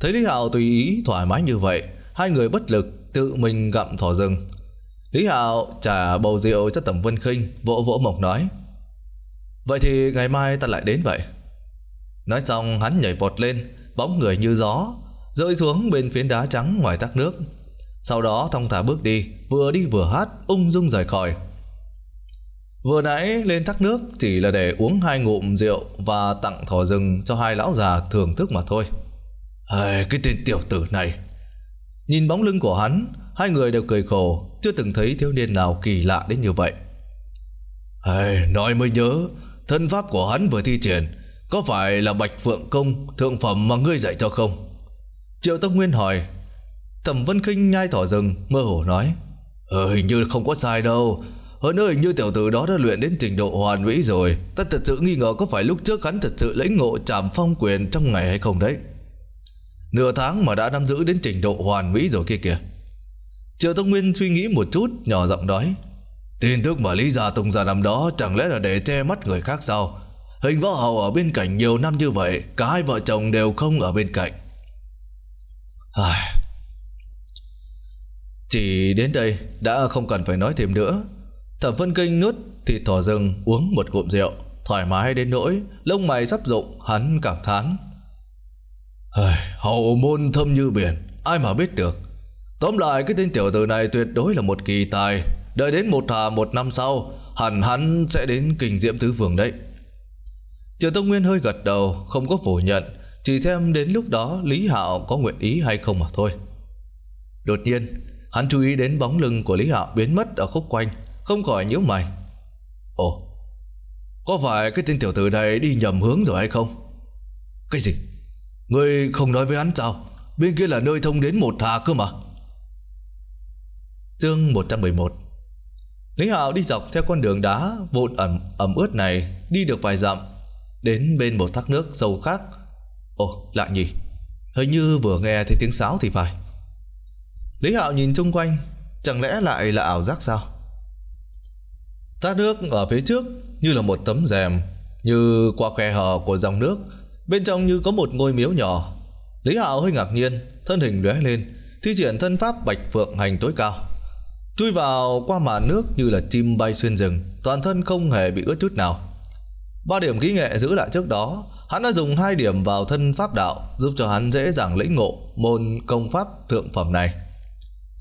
Thấy Lý Hạo tùy ý thoải mái như vậy, hai người bất lực tự mình gặm thỏ rừng. Lý Hạo trả bầu rượu cho Tầm Vân Khinh, vỗ vỗ mộc nói: "Vậy thì ngày mai ta lại đến vậy." Nói xong hắn nhảy vọt lên, bóng người như gió, rơi xuống bên phiến đá trắng ngoài thác nước. Sau đó thong thả bước đi, vừa đi vừa hát ung dung rời khỏi. Vừa nãy lên thác nước chỉ là để uống hai ngụm rượu và tặng thỏ rừng cho hai lão già thưởng thức mà thôi. Hề, cái tên tiểu tử này. Nhìn bóng lưng của hắn, hai người đều cười khổ, chưa từng thấy thiếu niên nào kỳ lạ đến như vậy. Hề, nói mới nhớ, thân pháp của hắn vừa thi triển, có phải là bạch phượng công thượng phẩm mà ngươi dạy cho không? Triệu Tông Nguyên hỏi, Thẩm Vân Kinh nhai thỏ rừng mơ hồ nói, Ờ, hình như không có sai đâu, hơn nữa như tiểu tử đó đã luyện đến trình độ hoàn mỹ rồi Ta thật sự nghi ngờ có phải lúc trước hắn thật sự lĩnh ngộ trảm phong quyền trong ngày hay không đấy Nửa tháng mà đã nắm giữ đến trình độ hoàn mỹ rồi kia kìa Triệu Tông Nguyên suy nghĩ một chút nhỏ giọng nói Tin tức mà Lý Gia Tùng ra năm đó chẳng lẽ là để che mắt người khác sao Hình võ hầu ở bên cạnh nhiều năm như vậy Cả hai vợ chồng đều không ở bên cạnh Chỉ đến đây đã không cần phải nói thêm nữa Thẩm Vân Kinh nuốt thịt thỏ rừng uống một cụm rượu, thoải mái đến nỗi lông mày sắp rụng, hắn cảm thán. Hậu môn thâm như biển, ai mà biết được. Tóm lại cái tên tiểu tử này tuyệt đối là một kỳ tài, đợi đến một thà một năm sau, hẳn hắn sẽ đến kình diễm tứ vương đấy. Triệu Tông Nguyên hơi gật đầu, không có phủ nhận, chỉ xem đến lúc đó Lý Hạo có nguyện ý hay không mà thôi. Đột nhiên, hắn chú ý đến bóng lưng của Lý Hạo biến mất ở khúc quanh, không khỏi nhíu mày. Ồ, có phải cái tên tiểu tử này đi nhầm hướng rồi hay không? Cái gì? Ngươi không nói với hắn sao? Bên kia là nơi thông đến một hà cơ mà. Chương 111 Lý Hạo đi dọc theo con đường đá vụn ẩm ẩm ướt này đi được vài dặm đến bên một thác nước sâu khác. Ồ, lạ nhỉ. Hình như vừa nghe thấy tiếng sáo thì phải. Lý Hạo nhìn xung quanh, chẳng lẽ lại là ảo giác sao? Thác nước ở phía trước như là một tấm rèm, như qua khe hở của dòng nước, bên trong như có một ngôi miếu nhỏ. Lý Hạo hơi ngạc nhiên, thân hình lóe lên, thi triển thân pháp Bạch Phượng hành tối cao. Chui vào qua màn nước như là chim bay xuyên rừng, toàn thân không hề bị ướt chút nào. Ba điểm kỹ nghệ giữ lại trước đó, hắn đã dùng hai điểm vào thân pháp đạo giúp cho hắn dễ dàng lĩnh ngộ môn công pháp thượng phẩm này.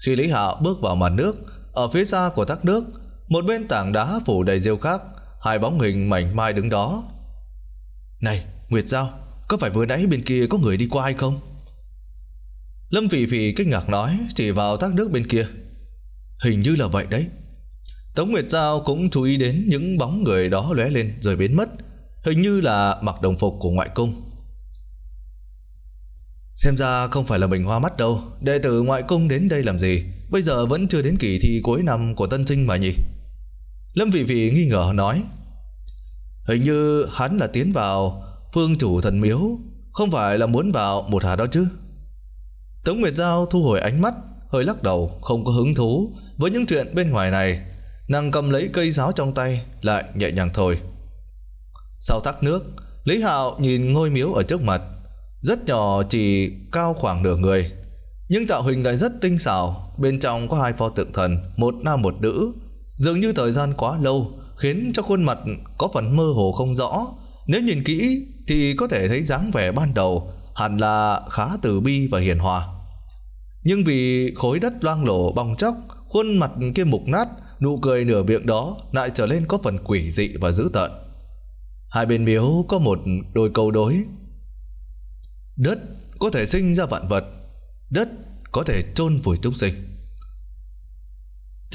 Khi Lý Hạo bước vào màn nước, ở phía xa của thác nước một bên tảng đá phủ đầy rêu khác Hai bóng hình mảnh mai đứng đó Này Nguyệt Giao Có phải vừa nãy bên kia có người đi qua hay không Lâm Phỉ Phỉ kinh ngạc nói Chỉ vào thác nước bên kia Hình như là vậy đấy Tống Nguyệt Giao cũng chú ý đến những bóng người đó lóe lên rồi biến mất Hình như là mặc đồng phục của ngoại cung Xem ra không phải là mình hoa mắt đâu Đệ tử ngoại cung đến đây làm gì Bây giờ vẫn chưa đến kỳ thi cuối năm của tân sinh mà nhỉ Lâm Vị Vị nghi ngờ nói Hình như hắn là tiến vào phương chủ thần miếu Không phải là muốn vào một hà đó chứ Tống Nguyệt Giao thu hồi ánh mắt Hơi lắc đầu không có hứng thú Với những chuyện bên ngoài này Nàng cầm lấy cây giáo trong tay Lại nhẹ nhàng thôi Sau thác nước Lý Hạo nhìn ngôi miếu ở trước mặt Rất nhỏ chỉ cao khoảng nửa người Nhưng tạo hình lại rất tinh xảo Bên trong có hai pho tượng thần Một nam một nữ Dường như thời gian quá lâu khiến cho khuôn mặt có phần mơ hồ không rõ. Nếu nhìn kỹ thì có thể thấy dáng vẻ ban đầu hẳn là khá từ bi và hiền hòa. Nhưng vì khối đất loang lổ bong chóc, khuôn mặt kia mục nát, nụ cười nửa miệng đó lại trở lên có phần quỷ dị và dữ tợn. Hai bên miếu có một đôi câu đối. Đất có thể sinh ra vạn vật, đất có thể chôn vùi chúng sinh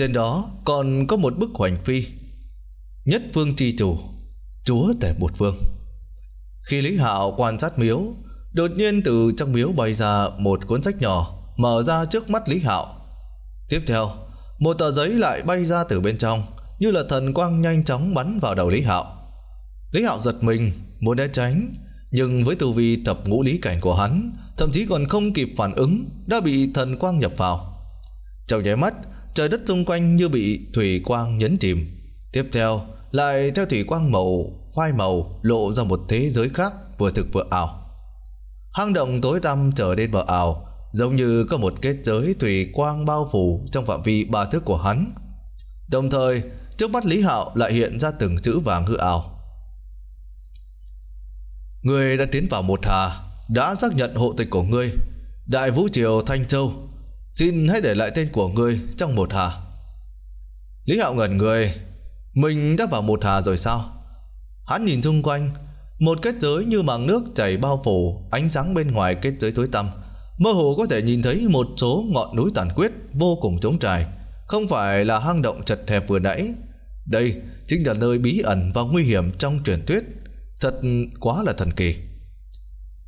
trên đó còn có một bức hoành phi Nhất phương tri chủ Chúa tể bột vương Khi Lý Hạo quan sát miếu Đột nhiên từ trong miếu bay ra Một cuốn sách nhỏ Mở ra trước mắt Lý Hạo Tiếp theo Một tờ giấy lại bay ra từ bên trong Như là thần quang nhanh chóng bắn vào đầu Lý Hạo Lý Hạo giật mình Muốn né tránh Nhưng với tư vi tập ngũ lý cảnh của hắn Thậm chí còn không kịp phản ứng Đã bị thần quang nhập vào Trong nháy mắt trời đất xung quanh như bị thủy quang nhấn chìm. Tiếp theo, lại theo thủy quang màu, khoai màu lộ ra một thế giới khác vừa thực vừa ảo. Hang động tối tăm trở nên mờ ảo, giống như có một kết giới thủy quang bao phủ trong phạm vi ba thước của hắn. Đồng thời, trước mắt Lý Hạo lại hiện ra từng chữ vàng hư ảo. Người đã tiến vào một hà, đã xác nhận hộ tịch của ngươi, Đại Vũ Triều Thanh Châu, Xin hãy để lại tên của ngươi trong một hà. Lý Hạo ngẩn người, mình đã vào một hà rồi sao? Hắn nhìn xung quanh, một kết giới như màng nước chảy bao phủ, ánh sáng bên ngoài kết giới tối tăm. Mơ hồ có thể nhìn thấy một số ngọn núi tàn quyết vô cùng trống trải, không phải là hang động chật hẹp vừa nãy. Đây chính là nơi bí ẩn và nguy hiểm trong truyền thuyết, thật quá là thần kỳ.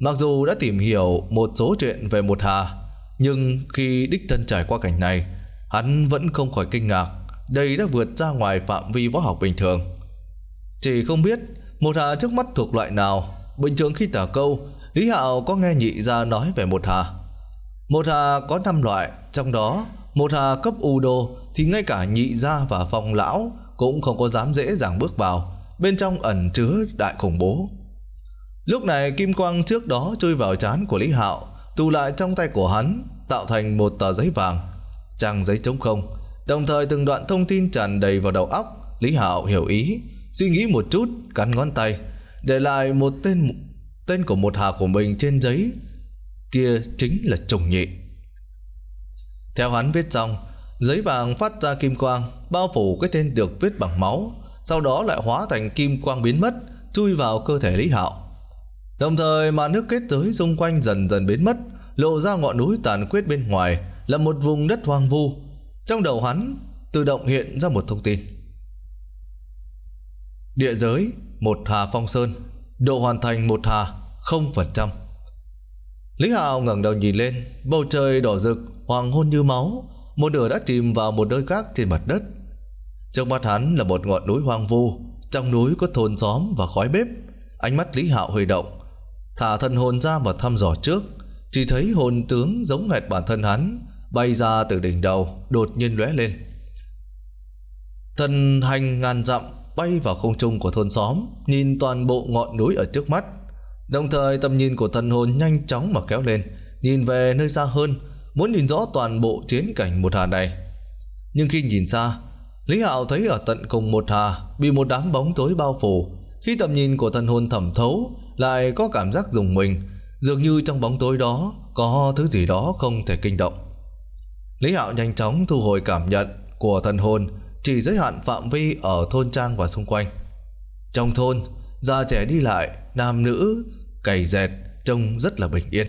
Mặc dù đã tìm hiểu một số chuyện về một hà, nhưng khi đích thân trải qua cảnh này, hắn vẫn không khỏi kinh ngạc, đây đã vượt ra ngoài phạm vi võ học bình thường. Chỉ không biết một hạ trước mắt thuộc loại nào, bình thường khi tả câu, Lý Hạo có nghe nhị ra nói về một hạ. Một hạ có năm loại, trong đó một hà cấp u đô thì ngay cả nhị gia và phong lão cũng không có dám dễ dàng bước vào, bên trong ẩn chứa đại khủng bố. Lúc này kim quang trước đó trôi vào trán của Lý Hạo, tụ lại trong tay của hắn, tạo thành một tờ giấy vàng, trang giấy trống không. Đồng thời từng đoạn thông tin tràn đầy vào đầu óc, Lý Hạo hiểu ý, suy nghĩ một chút, cắn ngón tay, để lại một tên tên của một hà của mình trên giấy. Kia chính là Trùng Nhị. Theo hắn viết xong, giấy vàng phát ra kim quang, bao phủ cái tên được viết bằng máu, sau đó lại hóa thành kim quang biến mất, chui vào cơ thể Lý Hạo. Đồng thời mà nước kết giới xung quanh dần dần biến mất, lộ ra ngọn núi tàn quyết bên ngoài là một vùng đất hoang vu. Trong đầu hắn tự động hiện ra một thông tin. Địa giới một Hà Phong Sơn, độ hoàn thành một Hà 0%. Lý Hạo ngẩng đầu nhìn lên, bầu trời đỏ rực, hoàng hôn như máu, một nửa đã chìm vào một nơi khác trên mặt đất. Trước mắt hắn là một ngọn núi hoang vu, trong núi có thôn xóm và khói bếp. Ánh mắt Lý Hạo hơi động, thả thần hồn ra và thăm dò trước, chỉ thấy hồn tướng giống hệt bản thân hắn, bay ra từ đỉnh đầu, đột nhiên lóe lên. Thần hành ngàn dặm bay vào không trung của thôn xóm, nhìn toàn bộ ngọn núi ở trước mắt. Đồng thời tầm nhìn của thần hồn nhanh chóng mà kéo lên, nhìn về nơi xa hơn, muốn nhìn rõ toàn bộ chiến cảnh một hà này. Nhưng khi nhìn xa, Lý Hạo thấy ở tận cùng một hà bị một đám bóng tối bao phủ. Khi tầm nhìn của thần hồn thẩm thấu, lại có cảm giác dùng mình, dường như trong bóng tối đó có thứ gì đó không thể kinh động. Lý Hạo nhanh chóng thu hồi cảm nhận của thần hồn chỉ giới hạn phạm vi ở thôn trang và xung quanh. Trong thôn, già trẻ đi lại, nam nữ, cày dẹt trông rất là bình yên.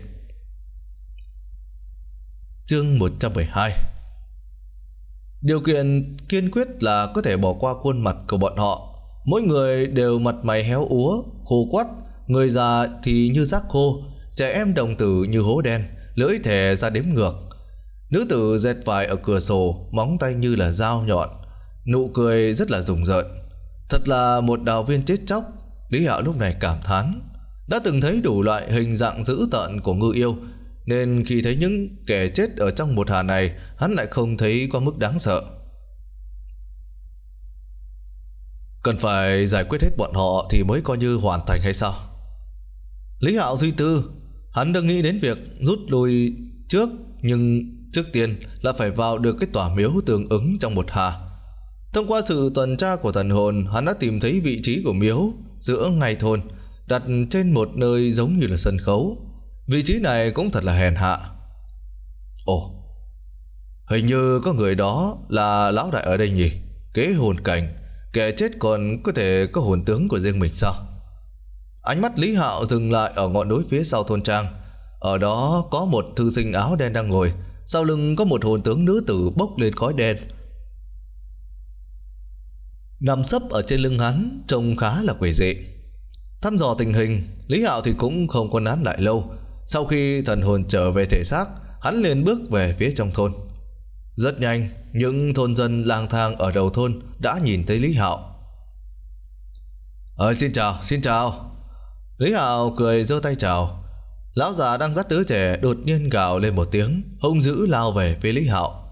Chương 172 Điều kiện kiên quyết là có thể bỏ qua khuôn mặt của bọn họ. Mỗi người đều mặt mày héo úa, khô quắt, Người già thì như rác khô, trẻ em đồng tử như hố đen, lưỡi thẻ ra đếm ngược. Nữ tử dệt vải ở cửa sổ, móng tay như là dao nhọn, nụ cười rất là rùng rợn. Thật là một đào viên chết chóc, Lý Hạo lúc này cảm thán. Đã từng thấy đủ loại hình dạng dữ tợn của ngư yêu, nên khi thấy những kẻ chết ở trong một hà này, hắn lại không thấy có mức đáng sợ. Cần phải giải quyết hết bọn họ thì mới coi như hoàn thành hay sao? Lý Hạo suy tư, hắn đang nghĩ đến việc rút lui trước nhưng trước tiên là phải vào được cái tòa miếu tương ứng trong một hà. Thông qua sự tuần tra của thần hồn, hắn đã tìm thấy vị trí của miếu giữa ngày thôn, đặt trên một nơi giống như là sân khấu. Vị trí này cũng thật là hèn hạ. Ồ, hình như có người đó là lão đại ở đây nhỉ? Kế hồn cảnh, kẻ chết còn có thể có hồn tướng của riêng mình sao? Ánh mắt Lý Hạo dừng lại ở ngọn núi phía sau thôn trang. Ở đó có một thư sinh áo đen đang ngồi, sau lưng có một hồn tướng nữ tử bốc lên khói đen. Nằm sấp ở trên lưng hắn trông khá là quỷ dị. Thăm dò tình hình, Lý Hạo thì cũng không quân án lại lâu. Sau khi thần hồn trở về thể xác, hắn liền bước về phía trong thôn. Rất nhanh, những thôn dân lang thang ở đầu thôn đã nhìn thấy Lý Hạo. Ờ, xin chào, xin chào. Lý Hạo cười giơ tay chào. Lão già đang dắt đứa trẻ đột nhiên gào lên một tiếng, hung dữ lao về phía Lý Hạo.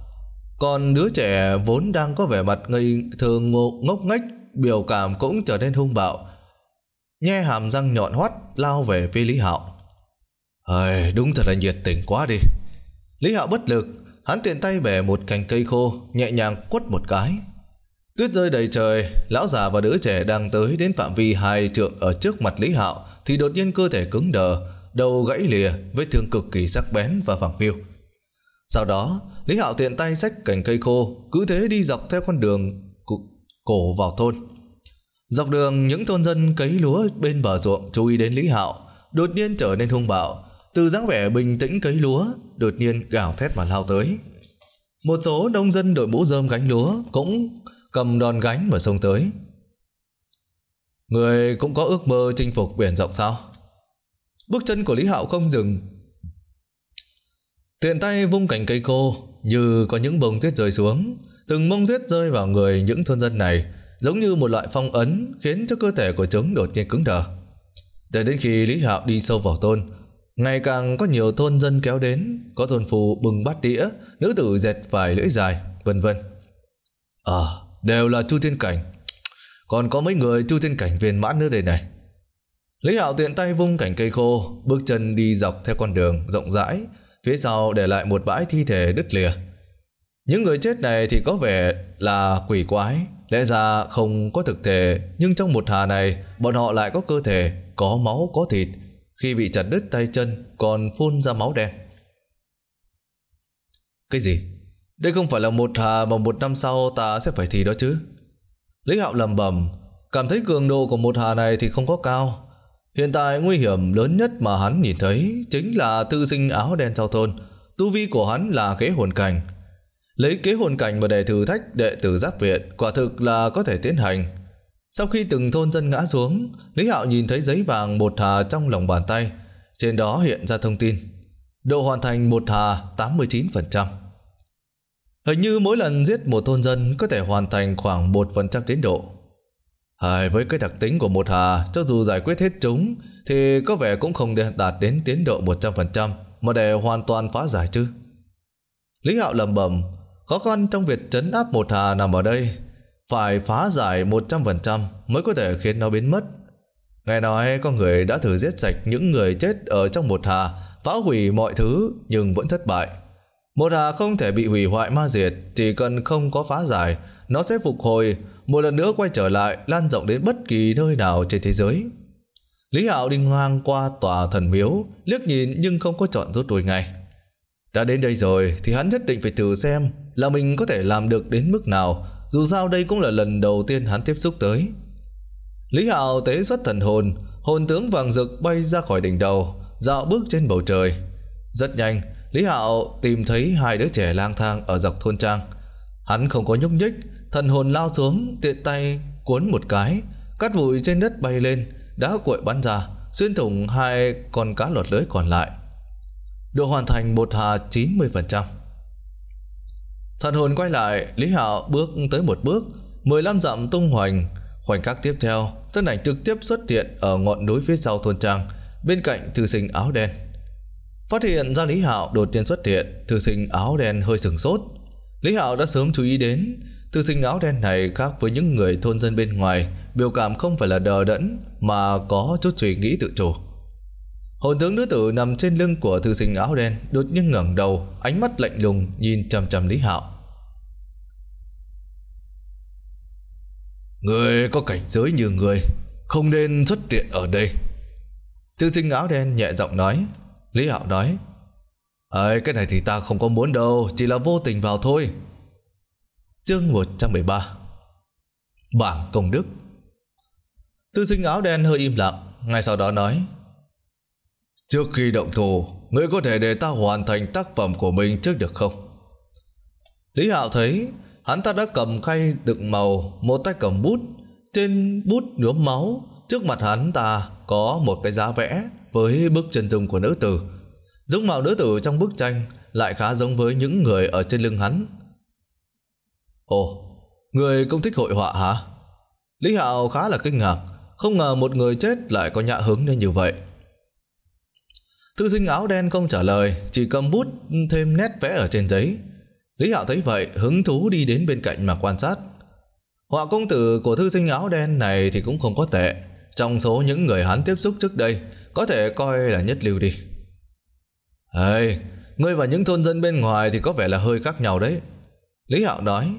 Còn đứa trẻ vốn đang có vẻ mặt ngây thường ngộ ngốc nghếch, biểu cảm cũng trở nên hung bạo. Nhe hàm răng nhọn hoắt lao về phía Lý Hạo. Ơi, đúng thật là nhiệt tình quá đi. Lý Hạo bất lực, hắn tiện tay bẻ một cành cây khô, nhẹ nhàng quất một cái. Tuyết rơi đầy trời, lão già và đứa trẻ đang tới đến phạm vi hai trượng ở trước mặt Lý Hạo thì đột nhiên cơ thể cứng đờ, đầu gãy lìa, với thương cực kỳ sắc bén và phẳng phiu. Sau đó, Lý Hạo tiện tay xách cành cây khô, cứ thế đi dọc theo con đường cổ vào thôn. Dọc đường, những thôn dân cấy lúa bên bờ ruộng chú ý đến Lý Hạo, đột nhiên trở nên hung bạo, từ dáng vẻ bình tĩnh cấy lúa, đột nhiên gào thét mà lao tới. Một số nông dân đội mũ rơm gánh lúa cũng cầm đòn gánh mà xông tới, Người cũng có ước mơ chinh phục biển rộng sao? Bước chân của Lý Hạo không dừng. Tiện tay vung cành cây khô như có những bông tuyết rơi xuống. Từng mông tuyết rơi vào người những thôn dân này, giống như một loại phong ấn khiến cho cơ thể của chúng đột nhiên cứng đờ. Để đến khi Lý Hạo đi sâu vào thôn, ngày càng có nhiều thôn dân kéo đến, có thôn phụ bưng bát đĩa, nữ tử dệt vài lưỡi dài, vân vân. à, đều là Chu Thiên Cảnh. Còn có mấy người tu tiên cảnh viên mãn nữa đây này. Lý Hạo tiện tay vung cảnh cây khô, bước chân đi dọc theo con đường rộng rãi, phía sau để lại một bãi thi thể đứt lìa. Những người chết này thì có vẻ là quỷ quái, lẽ ra không có thực thể, nhưng trong một hà này bọn họ lại có cơ thể, có máu, có thịt, khi bị chặt đứt tay chân còn phun ra máu đen. Cái gì? Đây không phải là một hà mà một năm sau ta sẽ phải thi đó chứ? Lý Hạo lầm bầm, cảm thấy cường độ của một hà này thì không có cao. Hiện tại nguy hiểm lớn nhất mà hắn nhìn thấy chính là thư sinh áo đen sau thôn. Tu vi của hắn là kế hồn cảnh. Lấy kế hồn cảnh mà để thử thách đệ tử giáp viện quả thực là có thể tiến hành. Sau khi từng thôn dân ngã xuống, Lý Hạo nhìn thấy giấy vàng một hà trong lòng bàn tay. Trên đó hiện ra thông tin. Độ hoàn thành một hà 89%. Hình như mỗi lần giết một thôn dân có thể hoàn thành khoảng 1% tiến độ. Hay với cái đặc tính của một hà, cho dù giải quyết hết chúng, thì có vẻ cũng không đạt đến tiến độ 100% mà để hoàn toàn phá giải chứ. Lý Hạo lầm bầm, khó khăn trong việc chấn áp một hà nằm ở đây, phải phá giải 100% mới có thể khiến nó biến mất. Nghe nói có người đã thử giết sạch những người chết ở trong một hà, phá hủy mọi thứ nhưng vẫn thất bại. Một hà không thể bị hủy hoại ma diệt, chỉ cần không có phá giải, nó sẽ phục hồi, một lần nữa quay trở lại lan rộng đến bất kỳ nơi nào trên thế giới. Lý Hạo đi ngang qua tòa thần miếu, liếc nhìn nhưng không có chọn rút lui ngay. Đã đến đây rồi thì hắn nhất định phải thử xem là mình có thể làm được đến mức nào, dù sao đây cũng là lần đầu tiên hắn tiếp xúc tới. Lý Hạo tế xuất thần hồn, hồn tướng vàng rực bay ra khỏi đỉnh đầu, dạo bước trên bầu trời. Rất nhanh, Lý Hạo tìm thấy hai đứa trẻ lang thang ở dọc thôn trang. Hắn không có nhúc nhích, thần hồn lao xuống, tiện tay cuốn một cái, cát bụi trên đất bay lên, đá cuội bắn ra, xuyên thủng hai con cá lọt lưới còn lại. Độ hoàn thành một hà 90%. Thần hồn quay lại, Lý Hạo bước tới một bước, 15 dặm tung hoành. Khoảnh khắc tiếp theo, thân ảnh trực tiếp xuất hiện ở ngọn núi phía sau thôn trang, bên cạnh thư sinh áo đen. Phát hiện ra Lý Hạo đột nhiên xuất hiện, thư sinh áo đen hơi sừng sốt. Lý Hạo đã sớm chú ý đến, thư sinh áo đen này khác với những người thôn dân bên ngoài, biểu cảm không phải là đờ đẫn mà có chút suy nghĩ tự chủ. Hồn tướng nữ tử nằm trên lưng của thư sinh áo đen đột nhiên ngẩng đầu, ánh mắt lạnh lùng nhìn chằm chằm Lý Hạo. Người có cảnh giới như người, không nên xuất hiện ở đây. Thư sinh áo đen nhẹ giọng nói, Lý Hạo nói Ê, cái này thì ta không có muốn đâu, chỉ là vô tình vào thôi. Chương 113 Bảng Công Đức Tư sinh áo đen hơi im lặng, ngay sau đó nói Trước khi động thủ, ngươi có thể để ta hoàn thành tác phẩm của mình trước được không? Lý Hạo thấy, hắn ta đã cầm khay đựng màu, một tay cầm bút, trên bút nhuốm máu, trước mặt hắn ta có một cái giá vẽ, với bức chân dung của nữ tử. Dung mạo nữ tử trong bức tranh lại khá giống với những người ở trên lưng hắn. Ồ, người không thích hội họa hả? Lý Hạo khá là kinh ngạc, không ngờ một người chết lại có nhã hứng đến như vậy. Thư sinh áo đen không trả lời, chỉ cầm bút thêm nét vẽ ở trên giấy. Lý Hạo thấy vậy, hứng thú đi đến bên cạnh mà quan sát. Họa công tử của thư sinh áo đen này thì cũng không có tệ. Trong số những người hắn tiếp xúc trước đây, có thể coi là nhất lưu đi. Ê, ngươi và những thôn dân bên ngoài thì có vẻ là hơi khác nhau đấy. Lý Hạo nói.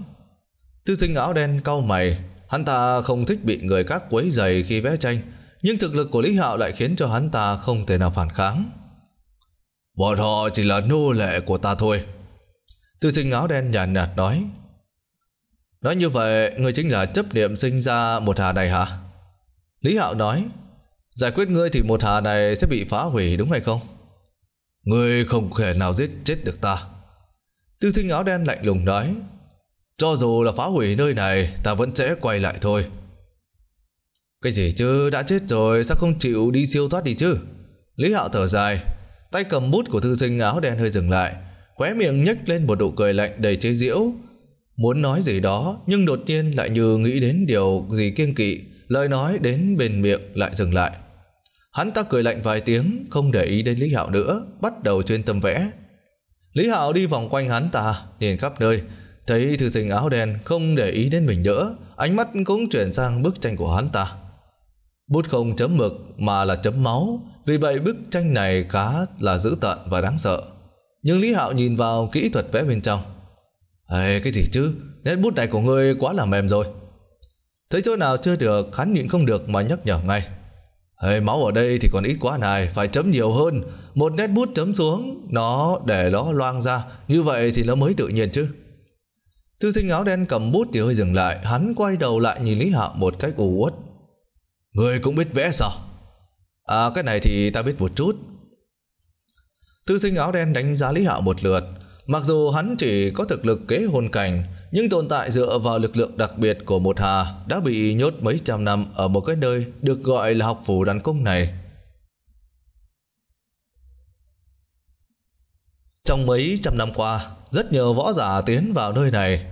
Tư sinh áo đen cau mày, hắn ta không thích bị người khác quấy rầy khi vẽ tranh, nhưng thực lực của Lý Hạo lại khiến cho hắn ta không thể nào phản kháng. Bọn họ chỉ là nô lệ của ta thôi. Tư sinh áo đen nhàn nhạt, nói. Nói như vậy, ngươi chính là chấp niệm sinh ra một hà này hả? Lý Hạo nói. Giải quyết ngươi thì một hà này sẽ bị phá hủy đúng hay không? Ngươi không thể nào giết chết được ta. Tư sinh áo đen lạnh lùng nói. Cho dù là phá hủy nơi này, ta vẫn sẽ quay lại thôi. Cái gì chứ, đã chết rồi, sao không chịu đi siêu thoát đi chứ? Lý Hạo thở dài, tay cầm bút của thư sinh áo đen hơi dừng lại, khóe miệng nhếch lên một độ cười lạnh đầy chế giễu. Muốn nói gì đó, nhưng đột nhiên lại như nghĩ đến điều gì kiêng kỵ, lời nói đến bên miệng lại dừng lại. Hắn ta cười lạnh vài tiếng, không để ý đến Lý Hạo nữa, bắt đầu chuyên tâm vẽ. Lý Hạo đi vòng quanh hắn ta, nhìn khắp nơi, thấy thư sinh áo đen không để ý đến mình nữa, ánh mắt cũng chuyển sang bức tranh của hắn ta. Bút không chấm mực mà là chấm máu, vì vậy bức tranh này khá là dữ tợn và đáng sợ. Nhưng Lý Hạo nhìn vào kỹ thuật vẽ bên trong. Ê, cái gì chứ, nét bút này của ngươi quá là mềm rồi. Thấy chỗ nào chưa được, hắn nhịn không được mà nhắc nhở ngay. Hơi máu ở đây thì còn ít quá này, phải chấm nhiều hơn. Một nét bút chấm xuống, nó để nó loang ra, như vậy thì nó mới tự nhiên chứ. Thư sinh áo đen cầm bút thì hơi dừng lại, hắn quay đầu lại nhìn Lý Hạo một cách u uất. Người cũng biết vẽ sao? À cái này thì ta biết một chút. Thư sinh áo đen đánh giá Lý Hạo một lượt, mặc dù hắn chỉ có thực lực kế hồn cảnh, những tồn tại dựa vào lực lượng đặc biệt của một hà đã bị nhốt mấy trăm năm ở một cái nơi được gọi là học phủ đàn cung này. Trong mấy trăm năm qua, rất nhiều võ giả tiến vào nơi này.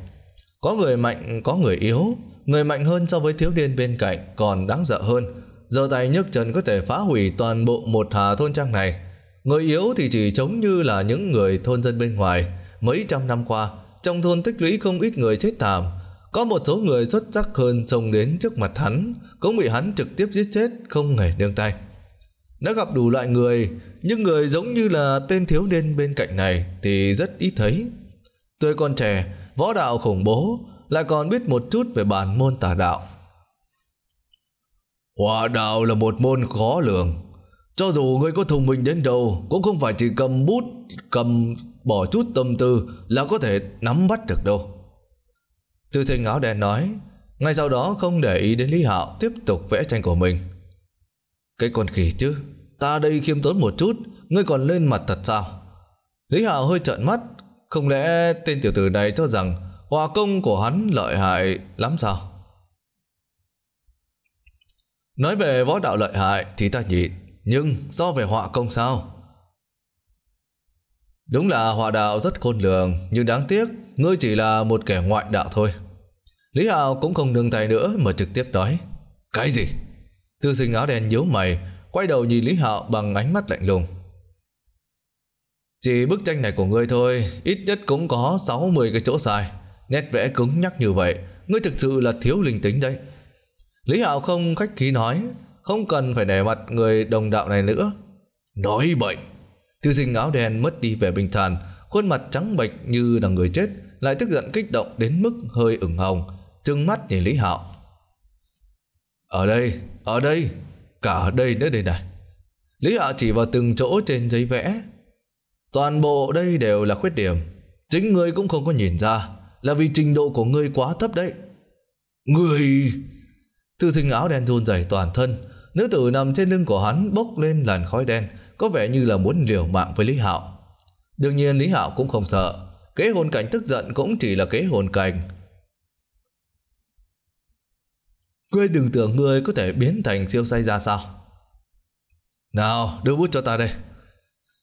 Có người mạnh, có người yếu. Người mạnh hơn so với thiếu niên bên cạnh còn đáng sợ hơn. Giờ tay nhấc chân có thể phá hủy toàn bộ một hà thôn trang này. Người yếu thì chỉ chống như là những người thôn dân bên ngoài. Mấy trăm năm qua, trong thôn tích lũy không ít người chết thảm. Có một số người xuất sắc hơn xông đến trước mặt hắn, cũng bị hắn trực tiếp giết chết không hề nương tay. Đã gặp đủ loại người, nhưng người giống như là tên thiếu niên bên cạnh này thì rất ít thấy. Tuổi còn trẻ, võ đạo khủng bố, lại còn biết một chút về bản môn tà đạo. Hòa đạo là một môn khó lường. Cho dù ngươi có thông minh đến đâu, cũng không phải chỉ cầm bút, cầm bỏ chút tâm tư là có thể nắm bắt được đâu. Tư thanh áo đen nói, ngay sau đó không để ý đến Lý Hạo tiếp tục vẽ tranh của mình. Cái con khỉ chứ, ta đây khiêm tốn một chút, ngươi còn lên mặt thật sao? Lý Hạo hơi trợn mắt, không lẽ tên tiểu tử này cho rằng hòa công của hắn lợi hại lắm sao? Nói về võ đạo lợi hại thì ta nhịn, nhưng do về họa công sao? Đúng là hòa đạo rất khôn lường, nhưng đáng tiếc, ngươi chỉ là một kẻ ngoại đạo thôi. Lý Hạo cũng không nương tay nữa mà trực tiếp nói. Cái gì? Tư sinh áo đen nhíu mày, quay đầu nhìn Lý Hạo bằng ánh mắt lạnh lùng. Chỉ bức tranh này của ngươi thôi, ít nhất cũng có 60 cái chỗ sai. Nét vẽ cứng nhắc như vậy, ngươi thực sự là thiếu linh tính đấy. Lý Hạo không khách khí nói, không cần phải nể mặt người đồng đạo này nữa. Nói bệnh! Tiêu sinh áo đen mất đi vẻ bình thản, khuôn mặt trắng bệch như là người chết, lại tức giận kích động đến mức hơi ửng hồng, trừng mắt nhìn Lý Hạo. Ở đây, ở đây, cả ở đây nữa đây này. Lý Hạo chỉ vào từng chỗ trên giấy vẽ. Toàn bộ đây đều là khuyết điểm. Chính ngươi cũng không có nhìn ra, là vì trình độ của ngươi quá thấp đấy. Ngươi... Tư sinh áo đen run rẩy toàn thân, nữ tử nằm trên lưng của hắn bốc lên làn khói đen, có vẻ như là muốn liều mạng với Lý Hạo. Đương nhiên Lý Hạo cũng không sợ, kế hồn cảnh tức giận cũng chỉ là kế hồn cảnh. Ngươi đừng tưởng ngươi có thể biến thành siêu say ra sao. Nào, đưa bút cho ta đây.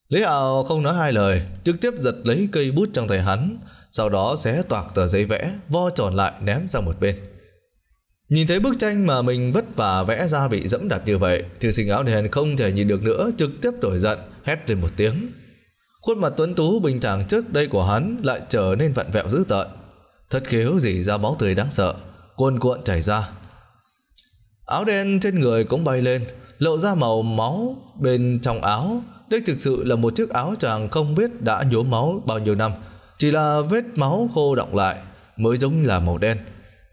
Lý Hạo không nói hai lời, trực tiếp giật lấy cây bút trong tay hắn, sau đó xé toạc tờ giấy vẽ, vo tròn lại ném ra một bên. Nhìn thấy bức tranh mà mình vất vả vẽ ra bị dẫm đạp như vậy, thư sinh áo đen không thể nhìn được nữa, trực tiếp đổi giận, hét lên một tiếng. Khuôn mặt tuấn tú bình thản trước đây của hắn lại trở nên vặn vẹo dữ tợn. Thất khiếu dỉ ra máu tươi đáng sợ, cuồn cuộn chảy ra. Áo đen trên người cũng bay lên, lộ ra màu máu bên trong áo. Đây thực sự là một chiếc áo chàng không biết đã nhốm máu bao nhiêu năm, chỉ là vết máu khô động lại mới giống là màu đen.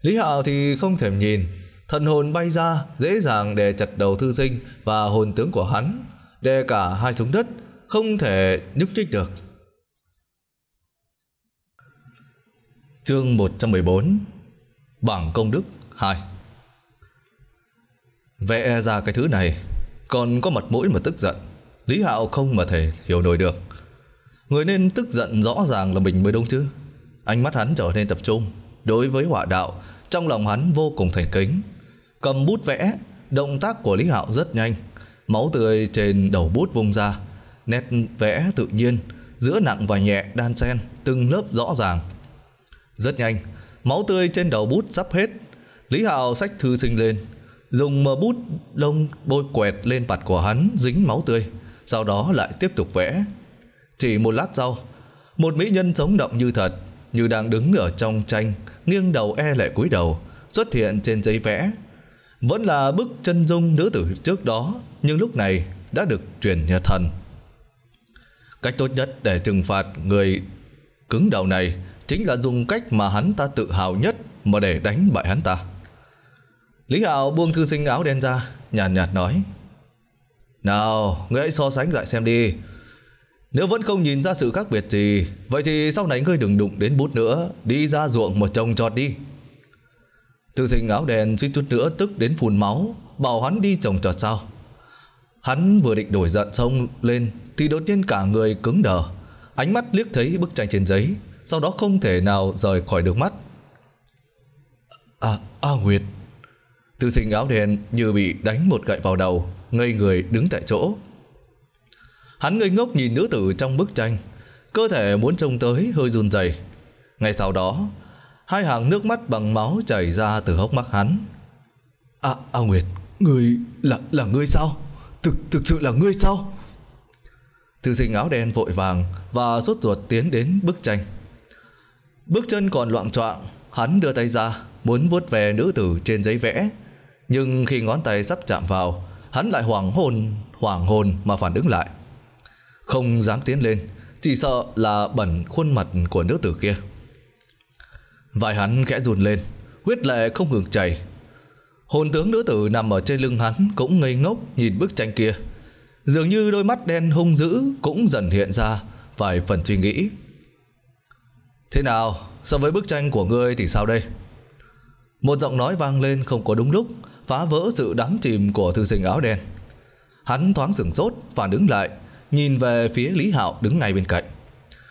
Lý Hạo thì không thèm nhìn, thần hồn bay ra dễ dàng đè chặt đầu thư sinh và hồn tướng của hắn, đè cả hai xuống đất, không thể nhúc nhích được. Chương 114 Bảng công đức 2 Vẽ ra cái thứ này Còn có mặt mũi mà tức giận Lý Hạo không mà thể hiểu nổi được Người nên tức giận rõ ràng là mình mới đúng chứ Ánh mắt hắn trở nên tập trung Đối với họa đạo trong lòng hắn vô cùng thành kính. Cầm bút vẽ, động tác của Lý Hạo rất nhanh. Máu tươi trên đầu bút vung ra, nét vẽ tự nhiên, giữa nặng và nhẹ đan xen từng lớp rõ ràng. Rất nhanh, máu tươi trên đầu bút sắp hết. Lý Hạo sách thư sinh lên, dùng mờ bút lông bôi quẹt lên mặt của hắn dính máu tươi, sau đó lại tiếp tục vẽ. Chỉ một lát sau, một mỹ nhân sống động như thật, như đang đứng ở trong tranh, nghiêng đầu e lệ cúi đầu, xuất hiện trên giấy vẽ. Vẫn là bức chân dung nữ tử trước đó, nhưng lúc này đã được truyền nhờ thần. Cách tốt nhất để trừng phạt người cứng đầu này chính là dùng cách mà hắn ta tự hào nhất mà để đánh bại hắn ta. Lý Hạo buông thư sinh áo đen ra, nhàn nhạt, nhạt nói. Nào, ngươi hãy so sánh lại xem đi, nếu vẫn không nhìn ra sự khác biệt gì, vậy thì sau này ngươi đừng đụng đến bút nữa, đi ra ruộng một trồng trọt đi. Tư sinh áo đen suýt chút nữa tức đến phun máu, bảo hắn đi trồng trọt sao. Hắn vừa định đổi giận xông lên thì đột nhiên cả người cứng đờ, ánh mắt liếc thấy bức tranh trên giấy, sau đó không thể nào rời khỏi được mắt. À, A à, Nguyệt. Tư sinh áo đen như bị đánh một gậy vào đầu, ngây người đứng tại chỗ. Hắn ngây ngốc nhìn nữ tử trong bức tranh, cơ thể muốn trông tới hơi run rẩy. Ngay sau đó, hai hàng nước mắt bằng máu chảy ra từ hốc mắt hắn. à, A Nguyệt, người là là ngươi sao? Thực thực sự là ngươi sao?" Thư sinh áo đen vội vàng và sốt ruột tiến đến bức tranh. Bước chân còn loạn choạng, hắn đưa tay ra muốn vuốt về nữ tử trên giấy vẽ, nhưng khi ngón tay sắp chạm vào, hắn lại hoảng hồn, hoảng hồn mà phản ứng lại không dám tiến lên, chỉ sợ là bẩn khuôn mặt của nữ tử kia. Vài hắn khẽ run lên, huyết lệ không ngừng chảy. Hồn tướng nữ tử nằm ở trên lưng hắn cũng ngây ngốc nhìn bức tranh kia. Dường như đôi mắt đen hung dữ cũng dần hiện ra vài phần suy nghĩ. Thế nào, so với bức tranh của ngươi thì sao đây? Một giọng nói vang lên không có đúng lúc, phá vỡ sự đắm chìm của thư sinh áo đen. Hắn thoáng sửng sốt, phản ứng lại, nhìn về phía Lý Hạo đứng ngay bên cạnh.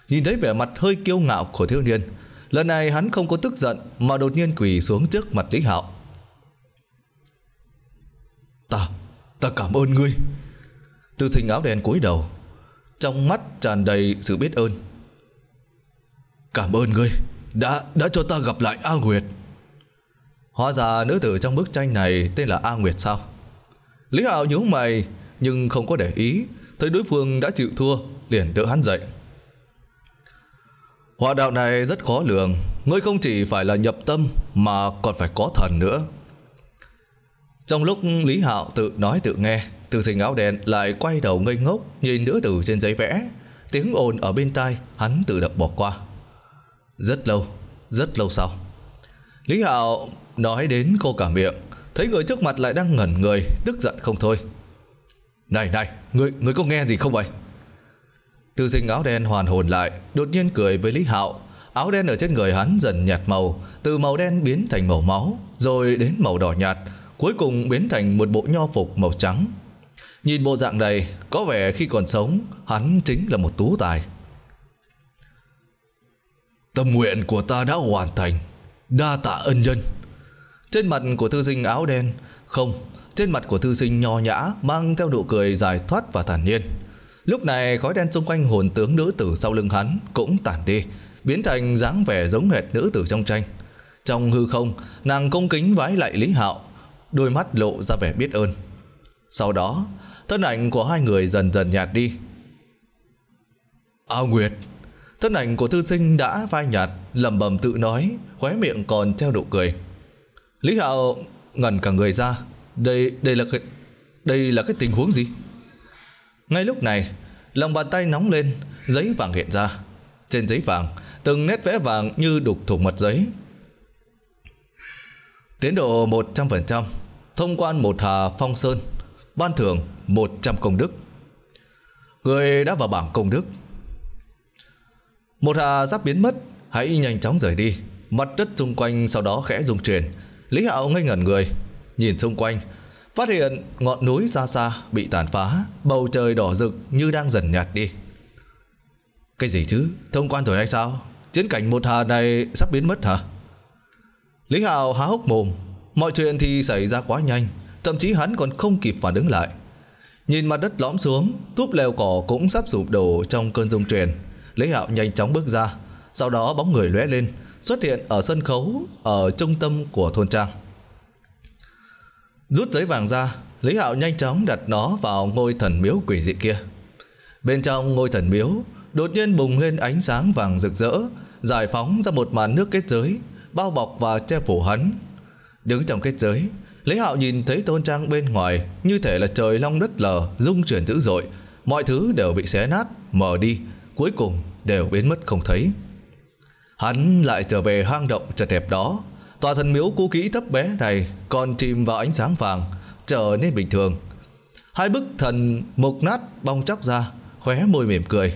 Nhìn thấy vẻ mặt hơi kiêu ngạo của thiếu niên, lần này hắn không có tức giận mà đột nhiên quỳ xuống trước mặt Lý Hạo. Ta, ta cảm ơn ngươi. Tư sinh áo đen cúi đầu, trong mắt tràn đầy sự biết ơn. Cảm ơn ngươi đã đã cho ta gặp lại A Nguyệt. Hóa ra nữ tử trong bức tranh này tên là A Nguyệt sao? Lý Hạo nhíu mày nhưng không có để ý, thấy đối phương đã chịu thua, liền đỡ hắn dậy. hòa đạo này rất khó lường, ngươi không chỉ phải là nhập tâm mà còn phải có thần nữa. Trong lúc Lý Hạo tự nói tự nghe, từ sinh áo đen lại quay đầu ngây ngốc nhìn nữ tử trên giấy vẽ, tiếng ồn ở bên tai hắn tự động bỏ qua. Rất lâu, rất lâu sau. Lý Hạo nói đến cô cả miệng, thấy người trước mặt lại đang ngẩn người, tức giận không thôi. Này này, ngươi, ngươi có nghe gì không vậy? Tư sinh áo đen hoàn hồn lại, đột nhiên cười với Lý Hạo. Áo đen ở trên người hắn dần nhạt màu, từ màu đen biến thành màu máu, rồi đến màu đỏ nhạt, cuối cùng biến thành một bộ nho phục màu trắng. Nhìn bộ dạng này, có vẻ khi còn sống, hắn chính là một tú tài. Tâm nguyện của ta đã hoàn thành, đa tạ ân nhân. Trên mặt của thư sinh áo đen, không, trên mặt của thư sinh nho nhã mang theo nụ cười giải thoát và thản nhiên. Lúc này khói đen xung quanh hồn tướng nữ tử sau lưng hắn cũng tản đi, biến thành dáng vẻ giống hệt nữ tử trong tranh. Trong hư không, nàng cung kính vái lại Lý Hạo, đôi mắt lộ ra vẻ biết ơn. Sau đó, thân ảnh của hai người dần dần nhạt đi. A Nguyệt, thân ảnh của thư sinh đã vai nhạt, lẩm bẩm tự nói, khóe miệng còn treo độ cười. Lý Hạo ngẩn cả người ra, đây đây là cái đây là cái tình huống gì? Ngay lúc này, lòng bàn tay nóng lên, giấy vàng hiện ra. Trên giấy vàng, từng nét vẽ vàng như đục thủng mật giấy. Tiến độ một trăm phần trăm thông quan một hà phong sơn, ban thưởng một trăm công đức. Người đã vào bảng công đức. Một hà giáp biến mất, hãy nhanh chóng rời đi. Mặt đất xung quanh sau đó khẽ rung chuyển. Lý Hạo ngây ngẩn người, nhìn xung quanh, phát hiện ngọn núi xa xa bị tàn phá, bầu trời đỏ rực như đang dần nhạt đi. Cái gì chứ? Thông quan rồi hay sao? Chiến cảnh một hà này sắp biến mất hả? Lý Hào há hốc mồm, mọi chuyện thì xảy ra quá nhanh, thậm chí hắn còn không kịp phản ứng lại. Nhìn mặt đất lõm xuống, túp leo cỏ cũng sắp sụp đổ trong cơn rung truyền. Lý Hạo nhanh chóng bước ra, sau đó bóng người lóe lên, xuất hiện ở sân khấu ở trung tâm của thôn trang. Rút giấy vàng ra, Lý Hạo nhanh chóng đặt nó vào ngôi thần miếu quỷ dị kia. Bên trong ngôi thần miếu, đột nhiên bùng lên ánh sáng vàng rực rỡ, giải phóng ra một màn nước kết giới, bao bọc và che phủ hắn. Đứng trong kết giới, Lý Hạo nhìn thấy tôn trang bên ngoài, như thể là trời long đất lở, rung chuyển dữ dội, mọi thứ đều bị xé nát, mở đi, cuối cùng đều biến mất không thấy. Hắn lại trở về hang động chật hẹp đó, Tòa thần miếu cũ kỹ thấp bé này còn chìm vào ánh sáng vàng, trở nên bình thường. Hai bức thần mục nát bong chóc ra, khóe môi mỉm cười.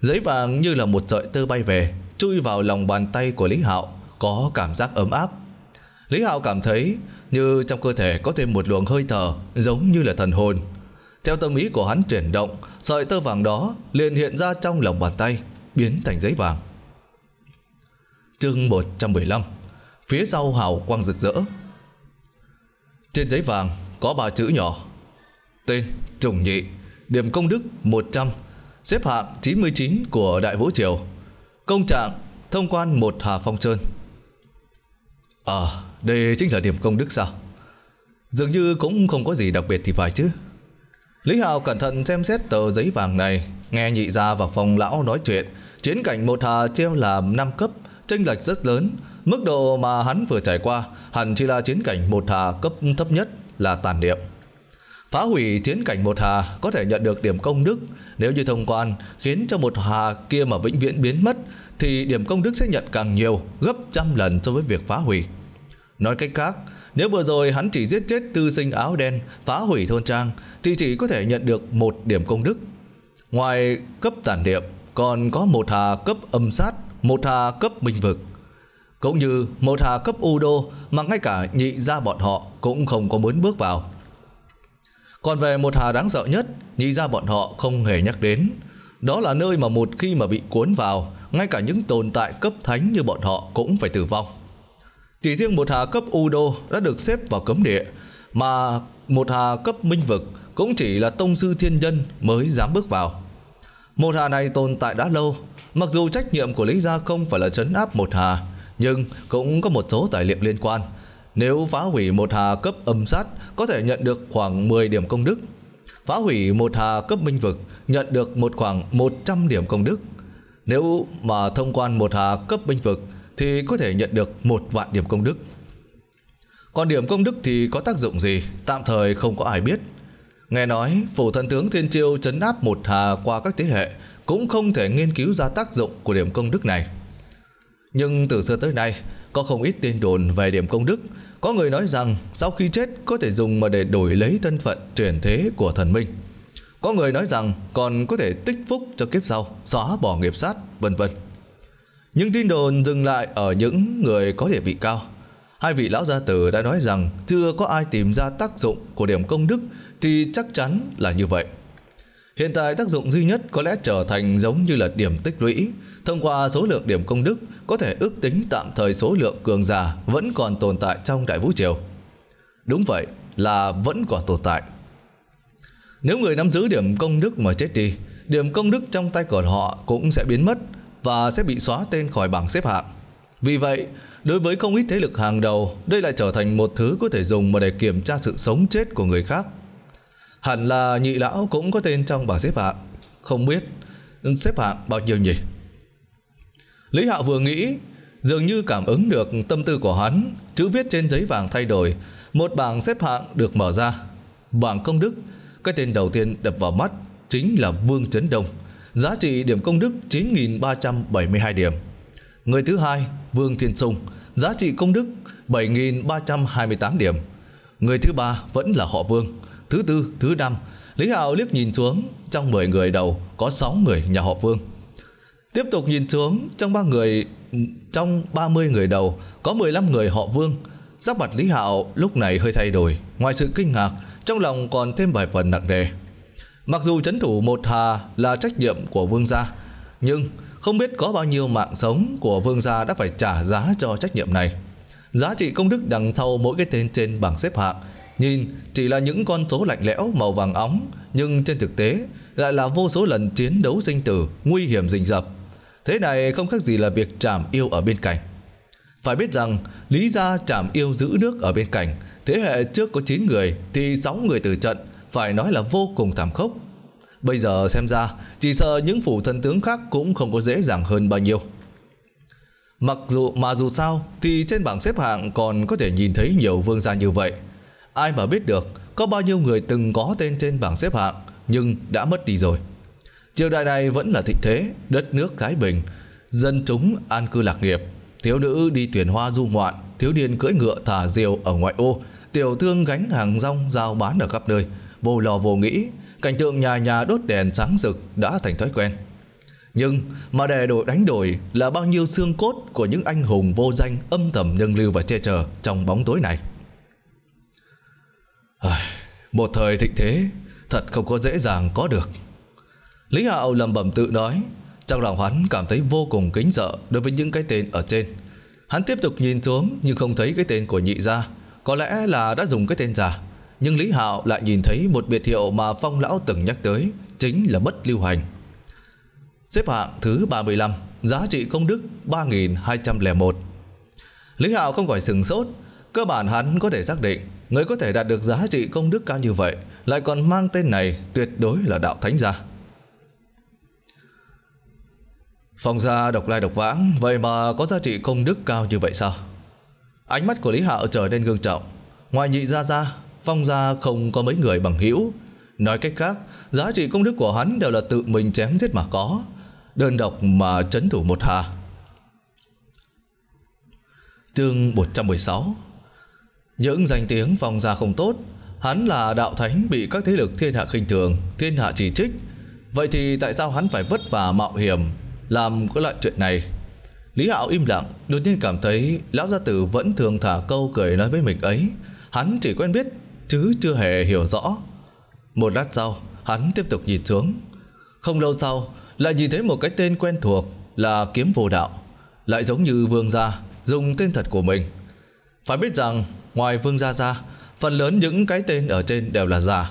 Giấy vàng như là một sợi tơ bay về, chui vào lòng bàn tay của Lý Hạo, có cảm giác ấm áp. Lý Hạo cảm thấy như trong cơ thể có thêm một luồng hơi thở, giống như là thần hồn. Theo tâm ý của hắn chuyển động, sợi tơ vàng đó liền hiện ra trong lòng bàn tay, biến thành giấy vàng. Chương 115 phía sau hào quang rực rỡ. Trên giấy vàng có ba chữ nhỏ. Tên Trùng Nhị, điểm công đức 100, xếp hạng 99 của Đại Vũ Triều. Công trạng thông quan một Hà Phong Trơn. À, đây chính là điểm công đức sao? Dường như cũng không có gì đặc biệt thì phải chứ. Lý Hào cẩn thận xem xét tờ giấy vàng này, nghe nhị gia và phòng lão nói chuyện, chiến cảnh một hà treo là 5 cấp, tranh lệch rất lớn, Mức độ mà hắn vừa trải qua hẳn chỉ là chiến cảnh một hà cấp thấp nhất là tàn niệm. Phá hủy chiến cảnh một hà có thể nhận được điểm công đức, nếu như thông quan khiến cho một hà kia mà vĩnh viễn biến mất thì điểm công đức sẽ nhận càng nhiều, gấp trăm lần so với việc phá hủy. Nói cách khác, nếu vừa rồi hắn chỉ giết chết tư sinh áo đen, phá hủy thôn trang thì chỉ có thể nhận được một điểm công đức. Ngoài cấp tản niệm còn có một hà cấp âm sát, một hà cấp minh vực cũng như một hạ cấp u đô mà ngay cả nhị gia bọn họ cũng không có muốn bước vào. Còn về một hà đáng sợ nhất, nhị gia bọn họ không hề nhắc đến. Đó là nơi mà một khi mà bị cuốn vào, ngay cả những tồn tại cấp thánh như bọn họ cũng phải tử vong. Chỉ riêng một hà cấp u đô đã được xếp vào cấm địa, mà một hà cấp minh vực cũng chỉ là tông sư thiên nhân mới dám bước vào. Một hà này tồn tại đã lâu, mặc dù trách nhiệm của Lý Gia không phải là chấn áp một hà, nhưng cũng có một số tài liệu liên quan. Nếu phá hủy một hà cấp âm sát, có thể nhận được khoảng 10 điểm công đức. Phá hủy một hà cấp minh vực, nhận được một khoảng 100 điểm công đức. Nếu mà thông quan một hà cấp minh vực, thì có thể nhận được một vạn điểm công đức. Còn điểm công đức thì có tác dụng gì, tạm thời không có ai biết. Nghe nói, phủ thần tướng Thiên Chiêu chấn áp một hà qua các thế hệ, cũng không thể nghiên cứu ra tác dụng của điểm công đức này. Nhưng từ xưa tới nay, có không ít tin đồn về điểm công đức. Có người nói rằng sau khi chết có thể dùng mà để đổi lấy thân phận chuyển thế của thần minh. Có người nói rằng còn có thể tích phúc cho kiếp sau, xóa bỏ nghiệp sát, vân vân. Những tin đồn dừng lại ở những người có địa vị cao. Hai vị lão gia tử đã nói rằng chưa có ai tìm ra tác dụng của điểm công đức thì chắc chắn là như vậy. Hiện tại tác dụng duy nhất có lẽ trở thành giống như là điểm tích lũy, Thông qua số lượng điểm công đức, có thể ước tính tạm thời số lượng cường giả vẫn còn tồn tại trong đại vũ triều. Đúng vậy, là vẫn còn tồn tại. Nếu người nắm giữ điểm công đức mà chết đi, điểm công đức trong tay của họ cũng sẽ biến mất và sẽ bị xóa tên khỏi bảng xếp hạng. Vì vậy, đối với không ít thế lực hàng đầu, đây lại trở thành một thứ có thể dùng mà để kiểm tra sự sống chết của người khác. Hẳn là nhị lão cũng có tên trong bảng xếp hạng. Không biết xếp hạng bao nhiêu nhỉ? Lý Hạo vừa nghĩ, dường như cảm ứng được tâm tư của hắn, chữ viết trên giấy vàng thay đổi, một bảng xếp hạng được mở ra. Bảng công đức, cái tên đầu tiên đập vào mắt chính là Vương Trấn Đông, giá trị điểm công đức 9.372 điểm. Người thứ hai, Vương Thiên Sùng, giá trị công đức 7.328 điểm. Người thứ ba vẫn là họ Vương, thứ tư, thứ năm. Lý Hạo liếc nhìn xuống, trong 10 người đầu có 6 người nhà họ Vương. Tiếp tục nhìn xuống, trong ba người trong 30 người đầu có 15 người họ Vương. Sắc mặt Lý Hạo lúc này hơi thay đổi, ngoài sự kinh ngạc, trong lòng còn thêm vài phần nặng nề. Mặc dù chấn thủ một hà là trách nhiệm của Vương gia, nhưng không biết có bao nhiêu mạng sống của Vương gia đã phải trả giá cho trách nhiệm này. Giá trị công đức đằng sau mỗi cái tên trên bảng xếp hạng Nhìn chỉ là những con số lạnh lẽo màu vàng óng Nhưng trên thực tế lại là vô số lần chiến đấu sinh tử Nguy hiểm rình rập Thế này không khác gì là việc trảm yêu ở bên cạnh. Phải biết rằng, lý ra trảm yêu giữ nước ở bên cạnh, thế hệ trước có 9 người thì 6 người từ trận, phải nói là vô cùng thảm khốc. Bây giờ xem ra, chỉ sợ những phủ thân tướng khác cũng không có dễ dàng hơn bao nhiêu. Mặc dù mà dù sao thì trên bảng xếp hạng còn có thể nhìn thấy nhiều vương gia như vậy. Ai mà biết được có bao nhiêu người từng có tên trên bảng xếp hạng nhưng đã mất đi rồi triều đại này vẫn là thịnh thế, đất nước cái bình, dân chúng an cư lạc nghiệp, thiếu nữ đi tuyển hoa du ngoạn, thiếu niên cưỡi ngựa thả diều ở ngoại ô, tiểu thương gánh hàng rong giao bán ở khắp nơi, vô lò vô nghĩ, cảnh tượng nhà nhà đốt đèn sáng rực đã thành thói quen. Nhưng mà để đổi đánh đổi là bao nhiêu xương cốt của những anh hùng vô danh âm thầm nhân lưu và che chở trong bóng tối này. Một thời thịnh thế thật không có dễ dàng có được. Lý Hạo lầm bẩm tự nói Trong lòng hắn cảm thấy vô cùng kính sợ Đối với những cái tên ở trên Hắn tiếp tục nhìn xuống nhưng không thấy cái tên của nhị gia Có lẽ là đã dùng cái tên giả Nhưng Lý Hạo lại nhìn thấy một biệt hiệu mà Phong Lão từng nhắc tới Chính là bất lưu hành Xếp hạng thứ 35 Giá trị công đức 3201 Lý Hạo không khỏi sừng sốt Cơ bản hắn có thể xác định Người có thể đạt được giá trị công đức cao như vậy Lại còn mang tên này tuyệt đối là đạo thánh gia Phong gia độc lai độc vãng Vậy mà có giá trị công đức cao như vậy sao Ánh mắt của Lý Hạo trở nên gương trọng Ngoài nhị gia gia Phong gia không có mấy người bằng hữu Nói cách khác Giá trị công đức của hắn đều là tự mình chém giết mà có Đơn độc mà chấn thủ một hà Chương 116 Những danh tiếng phong gia không tốt Hắn là đạo thánh bị các thế lực thiên hạ khinh thường Thiên hạ chỉ trích Vậy thì tại sao hắn phải vất vả mạo hiểm làm cái loại chuyện này. Lý Hạo im lặng, đột nhiên cảm thấy lão gia tử vẫn thường thả câu cười nói với mình ấy. Hắn chỉ quen biết, chứ chưa hề hiểu rõ. Một lát sau, hắn tiếp tục nhìn xuống. Không lâu sau, lại nhìn thấy một cái tên quen thuộc là Kiếm Vô Đạo. Lại giống như Vương Gia, dùng tên thật của mình. Phải biết rằng, ngoài Vương Gia ra, phần lớn những cái tên ở trên đều là giả.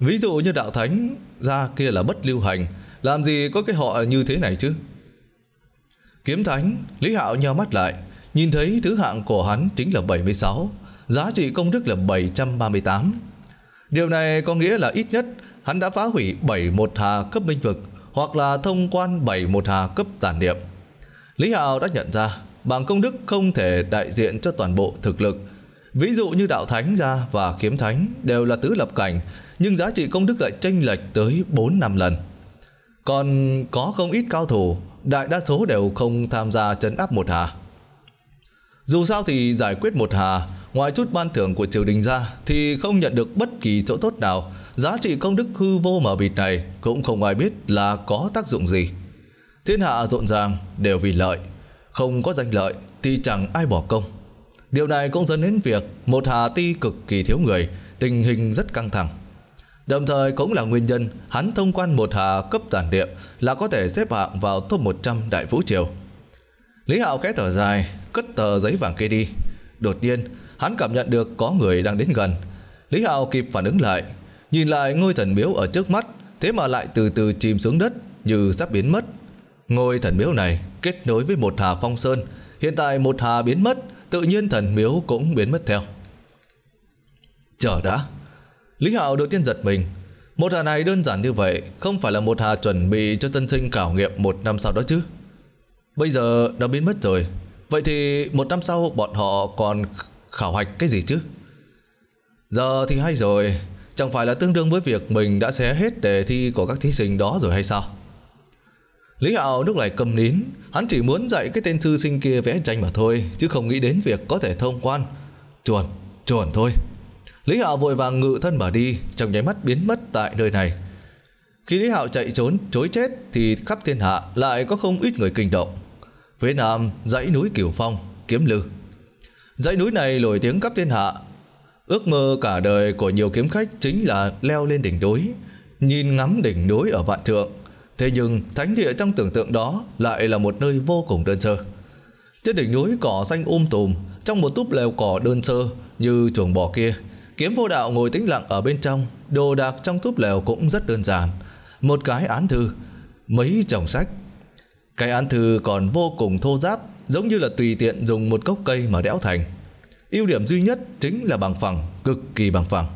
Ví dụ như Đạo Thánh, Gia kia là bất lưu hành, làm gì có cái họ như thế này chứ? Kiếm thánh, Lý Hạo nheo mắt lại, nhìn thấy thứ hạng của hắn chính là 76, giá trị công đức là 738. Điều này có nghĩa là ít nhất hắn đã phá hủy 71 hà cấp minh vực hoặc là thông quan 71 hà cấp tàn niệm. Lý Hạo đã nhận ra bảng công đức không thể đại diện cho toàn bộ thực lực. Ví dụ như đạo thánh ra và kiếm thánh đều là tứ lập cảnh, nhưng giá trị công đức lại chênh lệch tới 4 năm lần. Còn có không ít cao thủ đại đa số đều không tham gia chấn áp một hà. Dù sao thì giải quyết một hà, ngoài chút ban thưởng của triều đình ra thì không nhận được bất kỳ chỗ tốt nào, giá trị công đức hư vô mà bịt này cũng không ai biết là có tác dụng gì. Thiên hạ rộn ràng đều vì lợi, không có danh lợi thì chẳng ai bỏ công. Điều này cũng dẫn đến việc một hà ti cực kỳ thiếu người, tình hình rất căng thẳng. Đồng thời cũng là nguyên nhân hắn thông quan một hà cấp tản địa là có thể xếp hạng vào top 100 đại vũ triều. Lý Hạo khẽ thở dài, cất tờ giấy vàng kia đi. Đột nhiên, hắn cảm nhận được có người đang đến gần. Lý Hạo kịp phản ứng lại, nhìn lại ngôi thần miếu ở trước mắt, thế mà lại từ từ chìm xuống đất như sắp biến mất. Ngôi thần miếu này kết nối với một hà phong sơn, hiện tại một hà biến mất, tự nhiên thần miếu cũng biến mất theo. Chờ đã, Lý Hạo đầu tiên giật mình. Một hà này đơn giản như vậy, không phải là một hà chuẩn bị cho tân sinh khảo nghiệm một năm sau đó chứ. Bây giờ nó biến mất rồi, vậy thì một năm sau bọn họ còn khảo hạch cái gì chứ? Giờ thì hay rồi, chẳng phải là tương đương với việc mình đã xé hết đề thi của các thí sinh đó rồi hay sao? Lý Hạo lúc này cầm nín, hắn chỉ muốn dạy cái tên sư sinh kia vẽ tranh mà thôi, chứ không nghĩ đến việc có thể thông quan. Chuẩn, chuẩn thôi. Lý Hạo vội vàng ngự thân bỏ đi, trong nháy mắt biến mất tại nơi này. Khi Lý Hạo chạy trốn, chối chết thì khắp thiên hạ lại có không ít người kinh động. Phía Nam, dãy núi Kiều Phong, Kiếm Lư. Dãy núi này nổi tiếng khắp thiên hạ. Ước mơ cả đời của nhiều kiếm khách chính là leo lên đỉnh núi, nhìn ngắm đỉnh núi ở vạn thượng. Thế nhưng thánh địa trong tưởng tượng đó lại là một nơi vô cùng đơn sơ. Trên đỉnh núi cỏ xanh um tùm, trong một túp lều cỏ đơn sơ như chuồng bò kia – Kiếm vô đạo ngồi tĩnh lặng ở bên trong, đồ đạc trong túp lều cũng rất đơn giản. Một cái án thư, mấy chồng sách. Cái án thư còn vô cùng thô giáp, giống như là tùy tiện dùng một gốc cây mà đẽo thành. Ưu điểm duy nhất chính là bằng phẳng, cực kỳ bằng phẳng.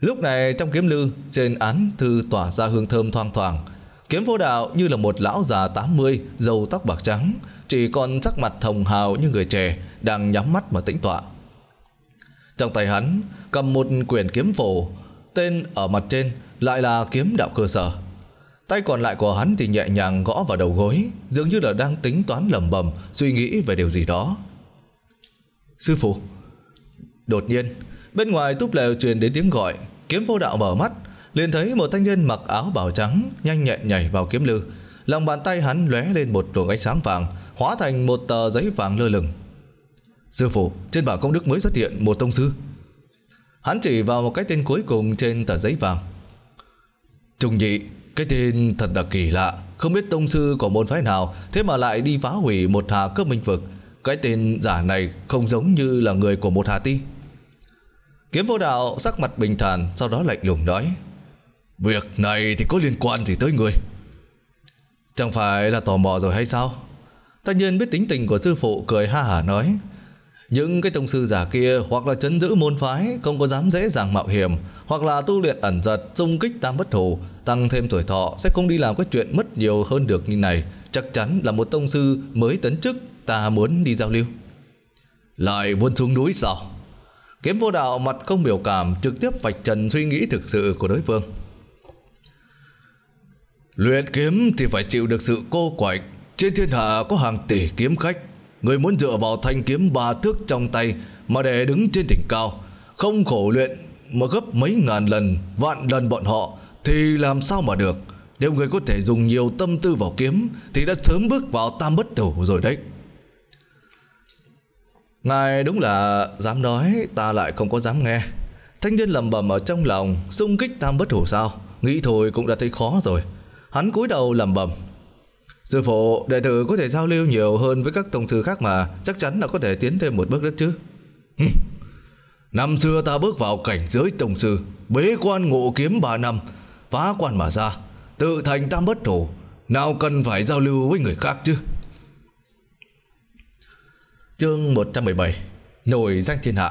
Lúc này trong kiếm lư, trên án thư tỏa ra hương thơm thoang thoảng. Kiếm vô đạo như là một lão già 80, dầu tóc bạc trắng, chỉ còn sắc mặt hồng hào như người trẻ, đang nhắm mắt mà tĩnh tọa. Trong tay hắn, cầm một quyển kiếm phổ, tên ở mặt trên lại là kiếm đạo cơ sở. Tay còn lại của hắn thì nhẹ nhàng gõ vào đầu gối, dường như là đang tính toán lẩm bẩm, suy nghĩ về điều gì đó. Sư phụ. Đột nhiên, bên ngoài túp lều truyền đến tiếng gọi, kiếm vô đạo mở mắt, liền thấy một thanh niên mặc áo bào trắng nhanh nhẹn nhảy vào kiếm lư, lòng bàn tay hắn lóe lên một luồng ánh sáng vàng, hóa thành một tờ giấy vàng lơ lửng. Sư phụ, trên bảng công đức mới xuất hiện một tông sư, Hắn chỉ vào một cái tên cuối cùng trên tờ giấy vàng. Trung nhị, cái tên thật là kỳ lạ. Không biết tông sư của môn phái nào thế mà lại đi phá hủy một hà cướp minh vực. Cái tên giả này không giống như là người của một hà ti. Kiếm vô đạo sắc mặt bình thản sau đó lạnh lùng nói. Việc này thì có liên quan gì tới người? Chẳng phải là tò mò rồi hay sao? Ta nhiên biết tính tình của sư phụ cười ha hả nói. Những cái tông sư giả kia hoặc là chấn giữ môn phái không có dám dễ dàng mạo hiểm, hoặc là tu luyện ẩn giật, xung kích tam bất thủ, tăng thêm tuổi thọ sẽ không đi làm cái chuyện mất nhiều hơn được như này. Chắc chắn là một tông sư mới tấn chức, ta muốn đi giao lưu. Lại buôn xuống núi sao? Kiếm vô đạo mặt không biểu cảm trực tiếp vạch trần suy nghĩ thực sự của đối phương. Luyện kiếm thì phải chịu được sự cô quạnh. Trên thiên hạ có hàng tỷ kiếm khách Người muốn dựa vào thanh kiếm ba thước trong tay Mà để đứng trên đỉnh cao Không khổ luyện mà gấp mấy ngàn lần Vạn lần bọn họ Thì làm sao mà được Nếu người có thể dùng nhiều tâm tư vào kiếm Thì đã sớm bước vào tam bất tử rồi đấy Ngài đúng là dám nói ta lại không có dám nghe Thanh niên lầm bầm ở trong lòng Xung kích tam bất hủ sao Nghĩ thôi cũng đã thấy khó rồi Hắn cúi đầu lầm bầm Sư phụ, đệ tử có thể giao lưu nhiều hơn với các tổng sư khác mà, chắc chắn là có thể tiến thêm một bước đất chứ. năm xưa ta bước vào cảnh giới tổng sư, bế quan ngộ kiếm 3 năm, phá quan mà ra, tự thành tam bất thủ, nào cần phải giao lưu với người khác chứ. Chương 117 Nổi danh thiên hạ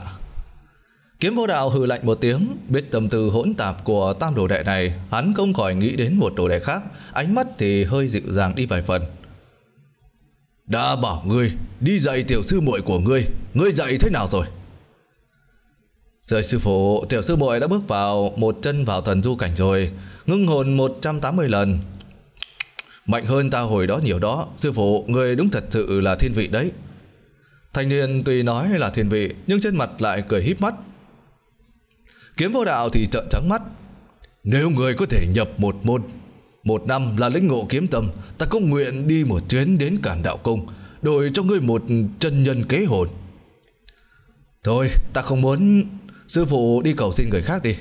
Kiếm vô đạo hừ lạnh một tiếng, biết tâm tư hỗn tạp của tam đồ đệ này, hắn không khỏi nghĩ đến một đồ đệ khác, ánh mắt thì hơi dịu dàng đi vài phần. Đã bảo ngươi, đi dạy tiểu sư muội của ngươi, ngươi dạy thế nào rồi? Rời sư phụ, tiểu sư muội đã bước vào một chân vào thần du cảnh rồi, ngưng hồn 180 lần. Mạnh hơn ta hồi đó nhiều đó, sư phụ, ngươi đúng thật sự là thiên vị đấy. Thanh niên tuy nói là thiên vị, nhưng trên mặt lại cười híp mắt, Kiếm vô đạo thì trợn trắng mắt. Nếu người có thể nhập một môn, một năm là lĩnh ngộ kiếm tâm, ta có nguyện đi một chuyến đến cản đạo cung, đổi cho ngươi một chân nhân kế hồn. Thôi, ta không muốn sư phụ đi cầu xin người khác đi.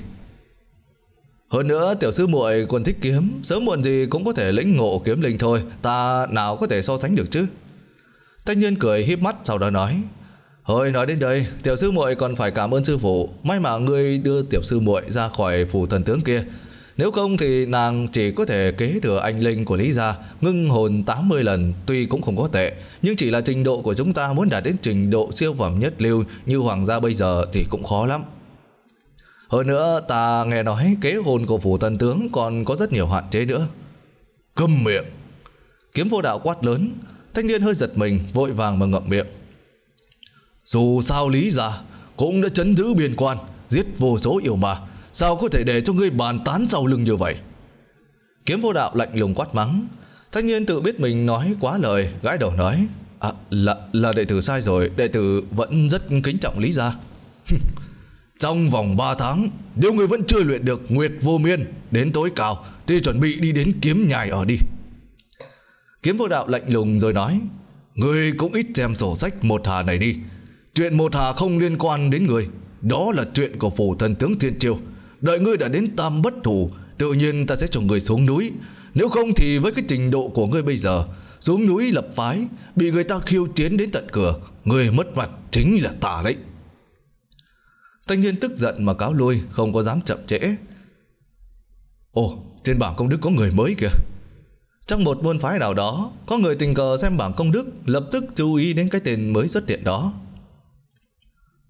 Hơn nữa tiểu sư muội còn thích kiếm, sớm muộn gì cũng có thể lĩnh ngộ kiếm linh thôi, ta nào có thể so sánh được chứ. Thanh niên cười híp mắt sau đó nói: hơi nói đến đây, tiểu sư muội còn phải cảm ơn sư phụ, may mà ngươi đưa tiểu sư muội ra khỏi phủ thần tướng kia. Nếu không thì nàng chỉ có thể kế thừa anh linh của Lý gia, ngưng hồn 80 lần tuy cũng không có tệ, nhưng chỉ là trình độ của chúng ta muốn đạt đến trình độ siêu phẩm nhất lưu như hoàng gia bây giờ thì cũng khó lắm. Hơn nữa ta nghe nói kế hồn của phủ thần tướng còn có rất nhiều hạn chế nữa. Câm miệng! Kiếm vô đạo quát lớn, thanh niên hơi giật mình vội vàng mà ngậm miệng. Dù sao lý gia cũng đã chấn giữ biên quan, giết vô số yêu ma, sao có thể để cho ngươi bàn tán sau lưng như vậy? Kiếm vô đạo lạnh lùng quát mắng, thanh niên tự biết mình nói quá lời, gãi đầu nói, à, là, là đệ tử sai rồi, đệ tử vẫn rất kính trọng lý gia. Trong vòng 3 tháng, nếu ngươi vẫn chưa luyện được Nguyệt Vô Miên đến tối cao, thì chuẩn bị đi đến kiếm nhài ở đi. Kiếm vô đạo lạnh lùng rồi nói, ngươi cũng ít xem sổ sách một hà này đi, Chuyện một hà không liên quan đến người Đó là chuyện của phủ thần tướng Thiên Triều Đợi ngươi đã đến tam bất thủ Tự nhiên ta sẽ cho người xuống núi Nếu không thì với cái trình độ của ngươi bây giờ Xuống núi lập phái Bị người ta khiêu chiến đến tận cửa Người mất mặt chính là ta đấy Thanh niên tức giận mà cáo lui Không có dám chậm trễ Ồ trên bảng công đức có người mới kìa Trong một môn phái nào đó Có người tình cờ xem bảng công đức Lập tức chú ý đến cái tên mới xuất hiện đó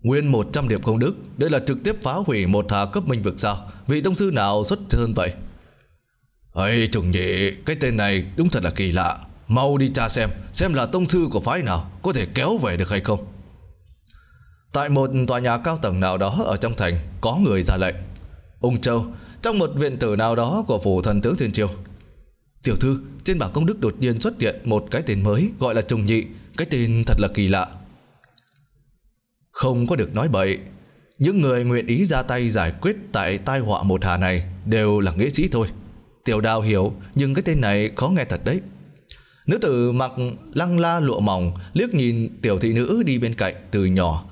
Nguyên 100 điểm công đức Đây là trực tiếp phá hủy một hạ cấp minh vực sao Vị tông sư nào xuất thân vậy ấy trùng nhị Cái tên này đúng thật là kỳ lạ Mau đi tra xem Xem là tông sư của phái nào Có thể kéo về được hay không Tại một tòa nhà cao tầng nào đó Ở trong thành có người ra lệnh Ung Châu Trong một viện tử nào đó của phủ thần tướng Thiên Triều Tiểu thư Trên bảng công đức đột nhiên xuất hiện Một cái tên mới gọi là trùng nhị Cái tên thật là kỳ lạ không có được nói bậy. Những người nguyện ý ra tay giải quyết tại tai họa một hà này đều là nghệ sĩ thôi. Tiểu đào hiểu, nhưng cái tên này khó nghe thật đấy. Nữ tử mặc lăng la lụa mỏng, liếc nhìn tiểu thị nữ đi bên cạnh từ nhỏ.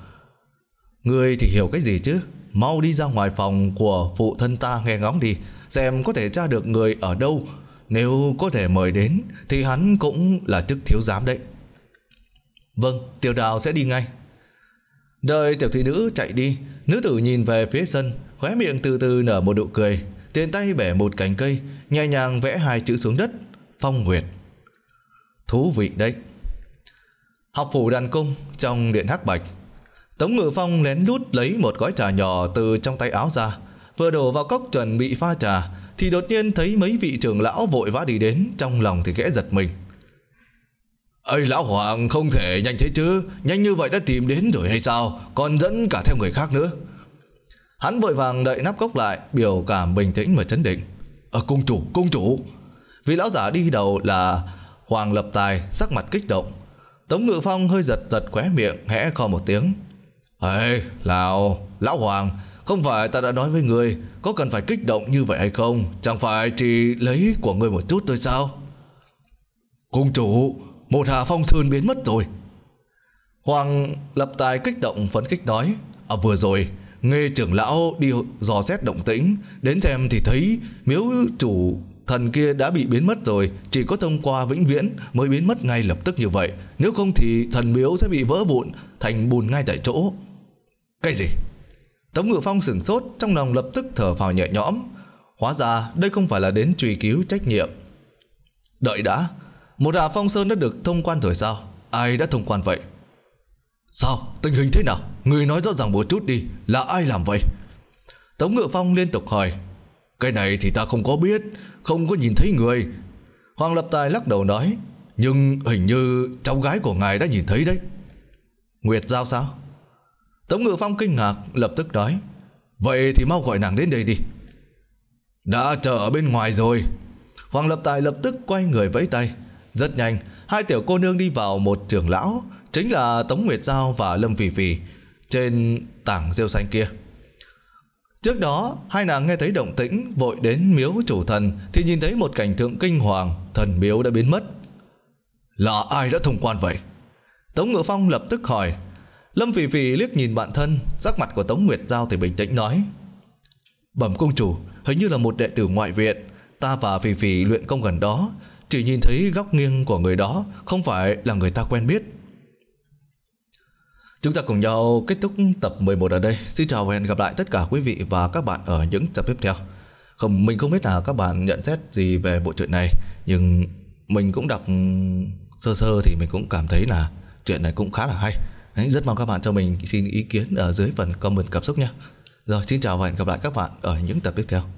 Người thì hiểu cái gì chứ? Mau đi ra ngoài phòng của phụ thân ta nghe ngóng đi, xem có thể tra được người ở đâu. Nếu có thể mời đến, thì hắn cũng là chức thiếu giám đấy. Vâng, tiểu đào sẽ đi ngay. Đợi tiểu thị nữ chạy đi, nữ tử nhìn về phía sân, khóe miệng từ từ nở một nụ cười, tiện tay bẻ một cành cây, nhẹ nhàng vẽ hai chữ xuống đất, phong nguyệt. Thú vị đấy. Học phủ đàn cung trong điện hắc bạch. Tống Ngự Phong lén lút lấy một gói trà nhỏ từ trong tay áo ra, vừa đổ vào cốc chuẩn bị pha trà, thì đột nhiên thấy mấy vị trưởng lão vội vã đi đến, trong lòng thì khẽ giật mình ơi lão hoàng không thể nhanh thế chứ Nhanh như vậy đã tìm đến rồi hay sao Còn dẫn cả theo người khác nữa Hắn vội vàng đậy nắp cốc lại Biểu cảm bình tĩnh và chấn định Ờ à, cung chủ cung chủ vị lão giả đi đầu là Hoàng lập tài sắc mặt kích động Tống ngự phong hơi giật giật khóe miệng Hẽ kho một tiếng Ê lão lão hoàng Không phải ta đã nói với người Có cần phải kích động như vậy hay không Chẳng phải chỉ lấy của người một chút thôi sao Cung chủ một hà phong sơn biến mất rồi. Hoàng lập tài kích động phấn khích nói, à, vừa rồi nghe trưởng lão đi dò xét động tĩnh, đến xem thì thấy miếu chủ thần kia đã bị biến mất rồi, chỉ có thông qua vĩnh viễn mới biến mất ngay lập tức như vậy, nếu không thì thần miếu sẽ bị vỡ vụn thành bùn ngay tại chỗ. Cái gì? Tống Ngự Phong sửng sốt, trong lòng lập tức thở phào nhẹ nhõm. Hóa ra đây không phải là đến truy cứu trách nhiệm. Đợi đã, một hạ phong sơn đã được thông quan rồi sao? Ai đã thông quan vậy? Sao? Tình hình thế nào? Người nói rõ ràng một chút đi, là ai làm vậy? Tống Ngự Phong liên tục hỏi. Cái này thì ta không có biết, không có nhìn thấy người. Hoàng Lập Tài lắc đầu nói, nhưng hình như cháu gái của ngài đã nhìn thấy đấy. Nguyệt Giao sao? Tống Ngự Phong kinh ngạc, lập tức nói, vậy thì mau gọi nàng đến đây đi. Đã chờ ở bên ngoài rồi. Hoàng Lập Tài lập tức quay người vẫy tay, rất nhanh, hai tiểu cô nương đi vào một trưởng lão, chính là Tống Nguyệt Giao và Lâm Vì Vì, trên tảng rêu xanh kia. Trước đó, hai nàng nghe thấy động tĩnh vội đến miếu chủ thần thì nhìn thấy một cảnh tượng kinh hoàng, thần miếu đã biến mất. Là ai đã thông quan vậy? Tống Ngựa Phong lập tức hỏi. Lâm Phỉ Phỉ liếc nhìn bạn thân, sắc mặt của Tống Nguyệt Giao thì bình tĩnh nói. Bẩm công chủ, hình như là một đệ tử ngoại viện, ta và Phỉ Phỉ luyện công gần đó, chỉ nhìn thấy góc nghiêng của người đó không phải là người ta quen biết. Chúng ta cùng nhau kết thúc tập 11 ở đây. Xin chào và hẹn gặp lại tất cả quý vị và các bạn ở những tập tiếp theo. Không, mình không biết là các bạn nhận xét gì về bộ truyện này, nhưng mình cũng đọc sơ sơ thì mình cũng cảm thấy là chuyện này cũng khá là hay. Đấy, rất mong các bạn cho mình xin ý kiến ở dưới phần comment cảm xúc nha. Rồi, xin chào và hẹn gặp lại các bạn ở những tập tiếp theo.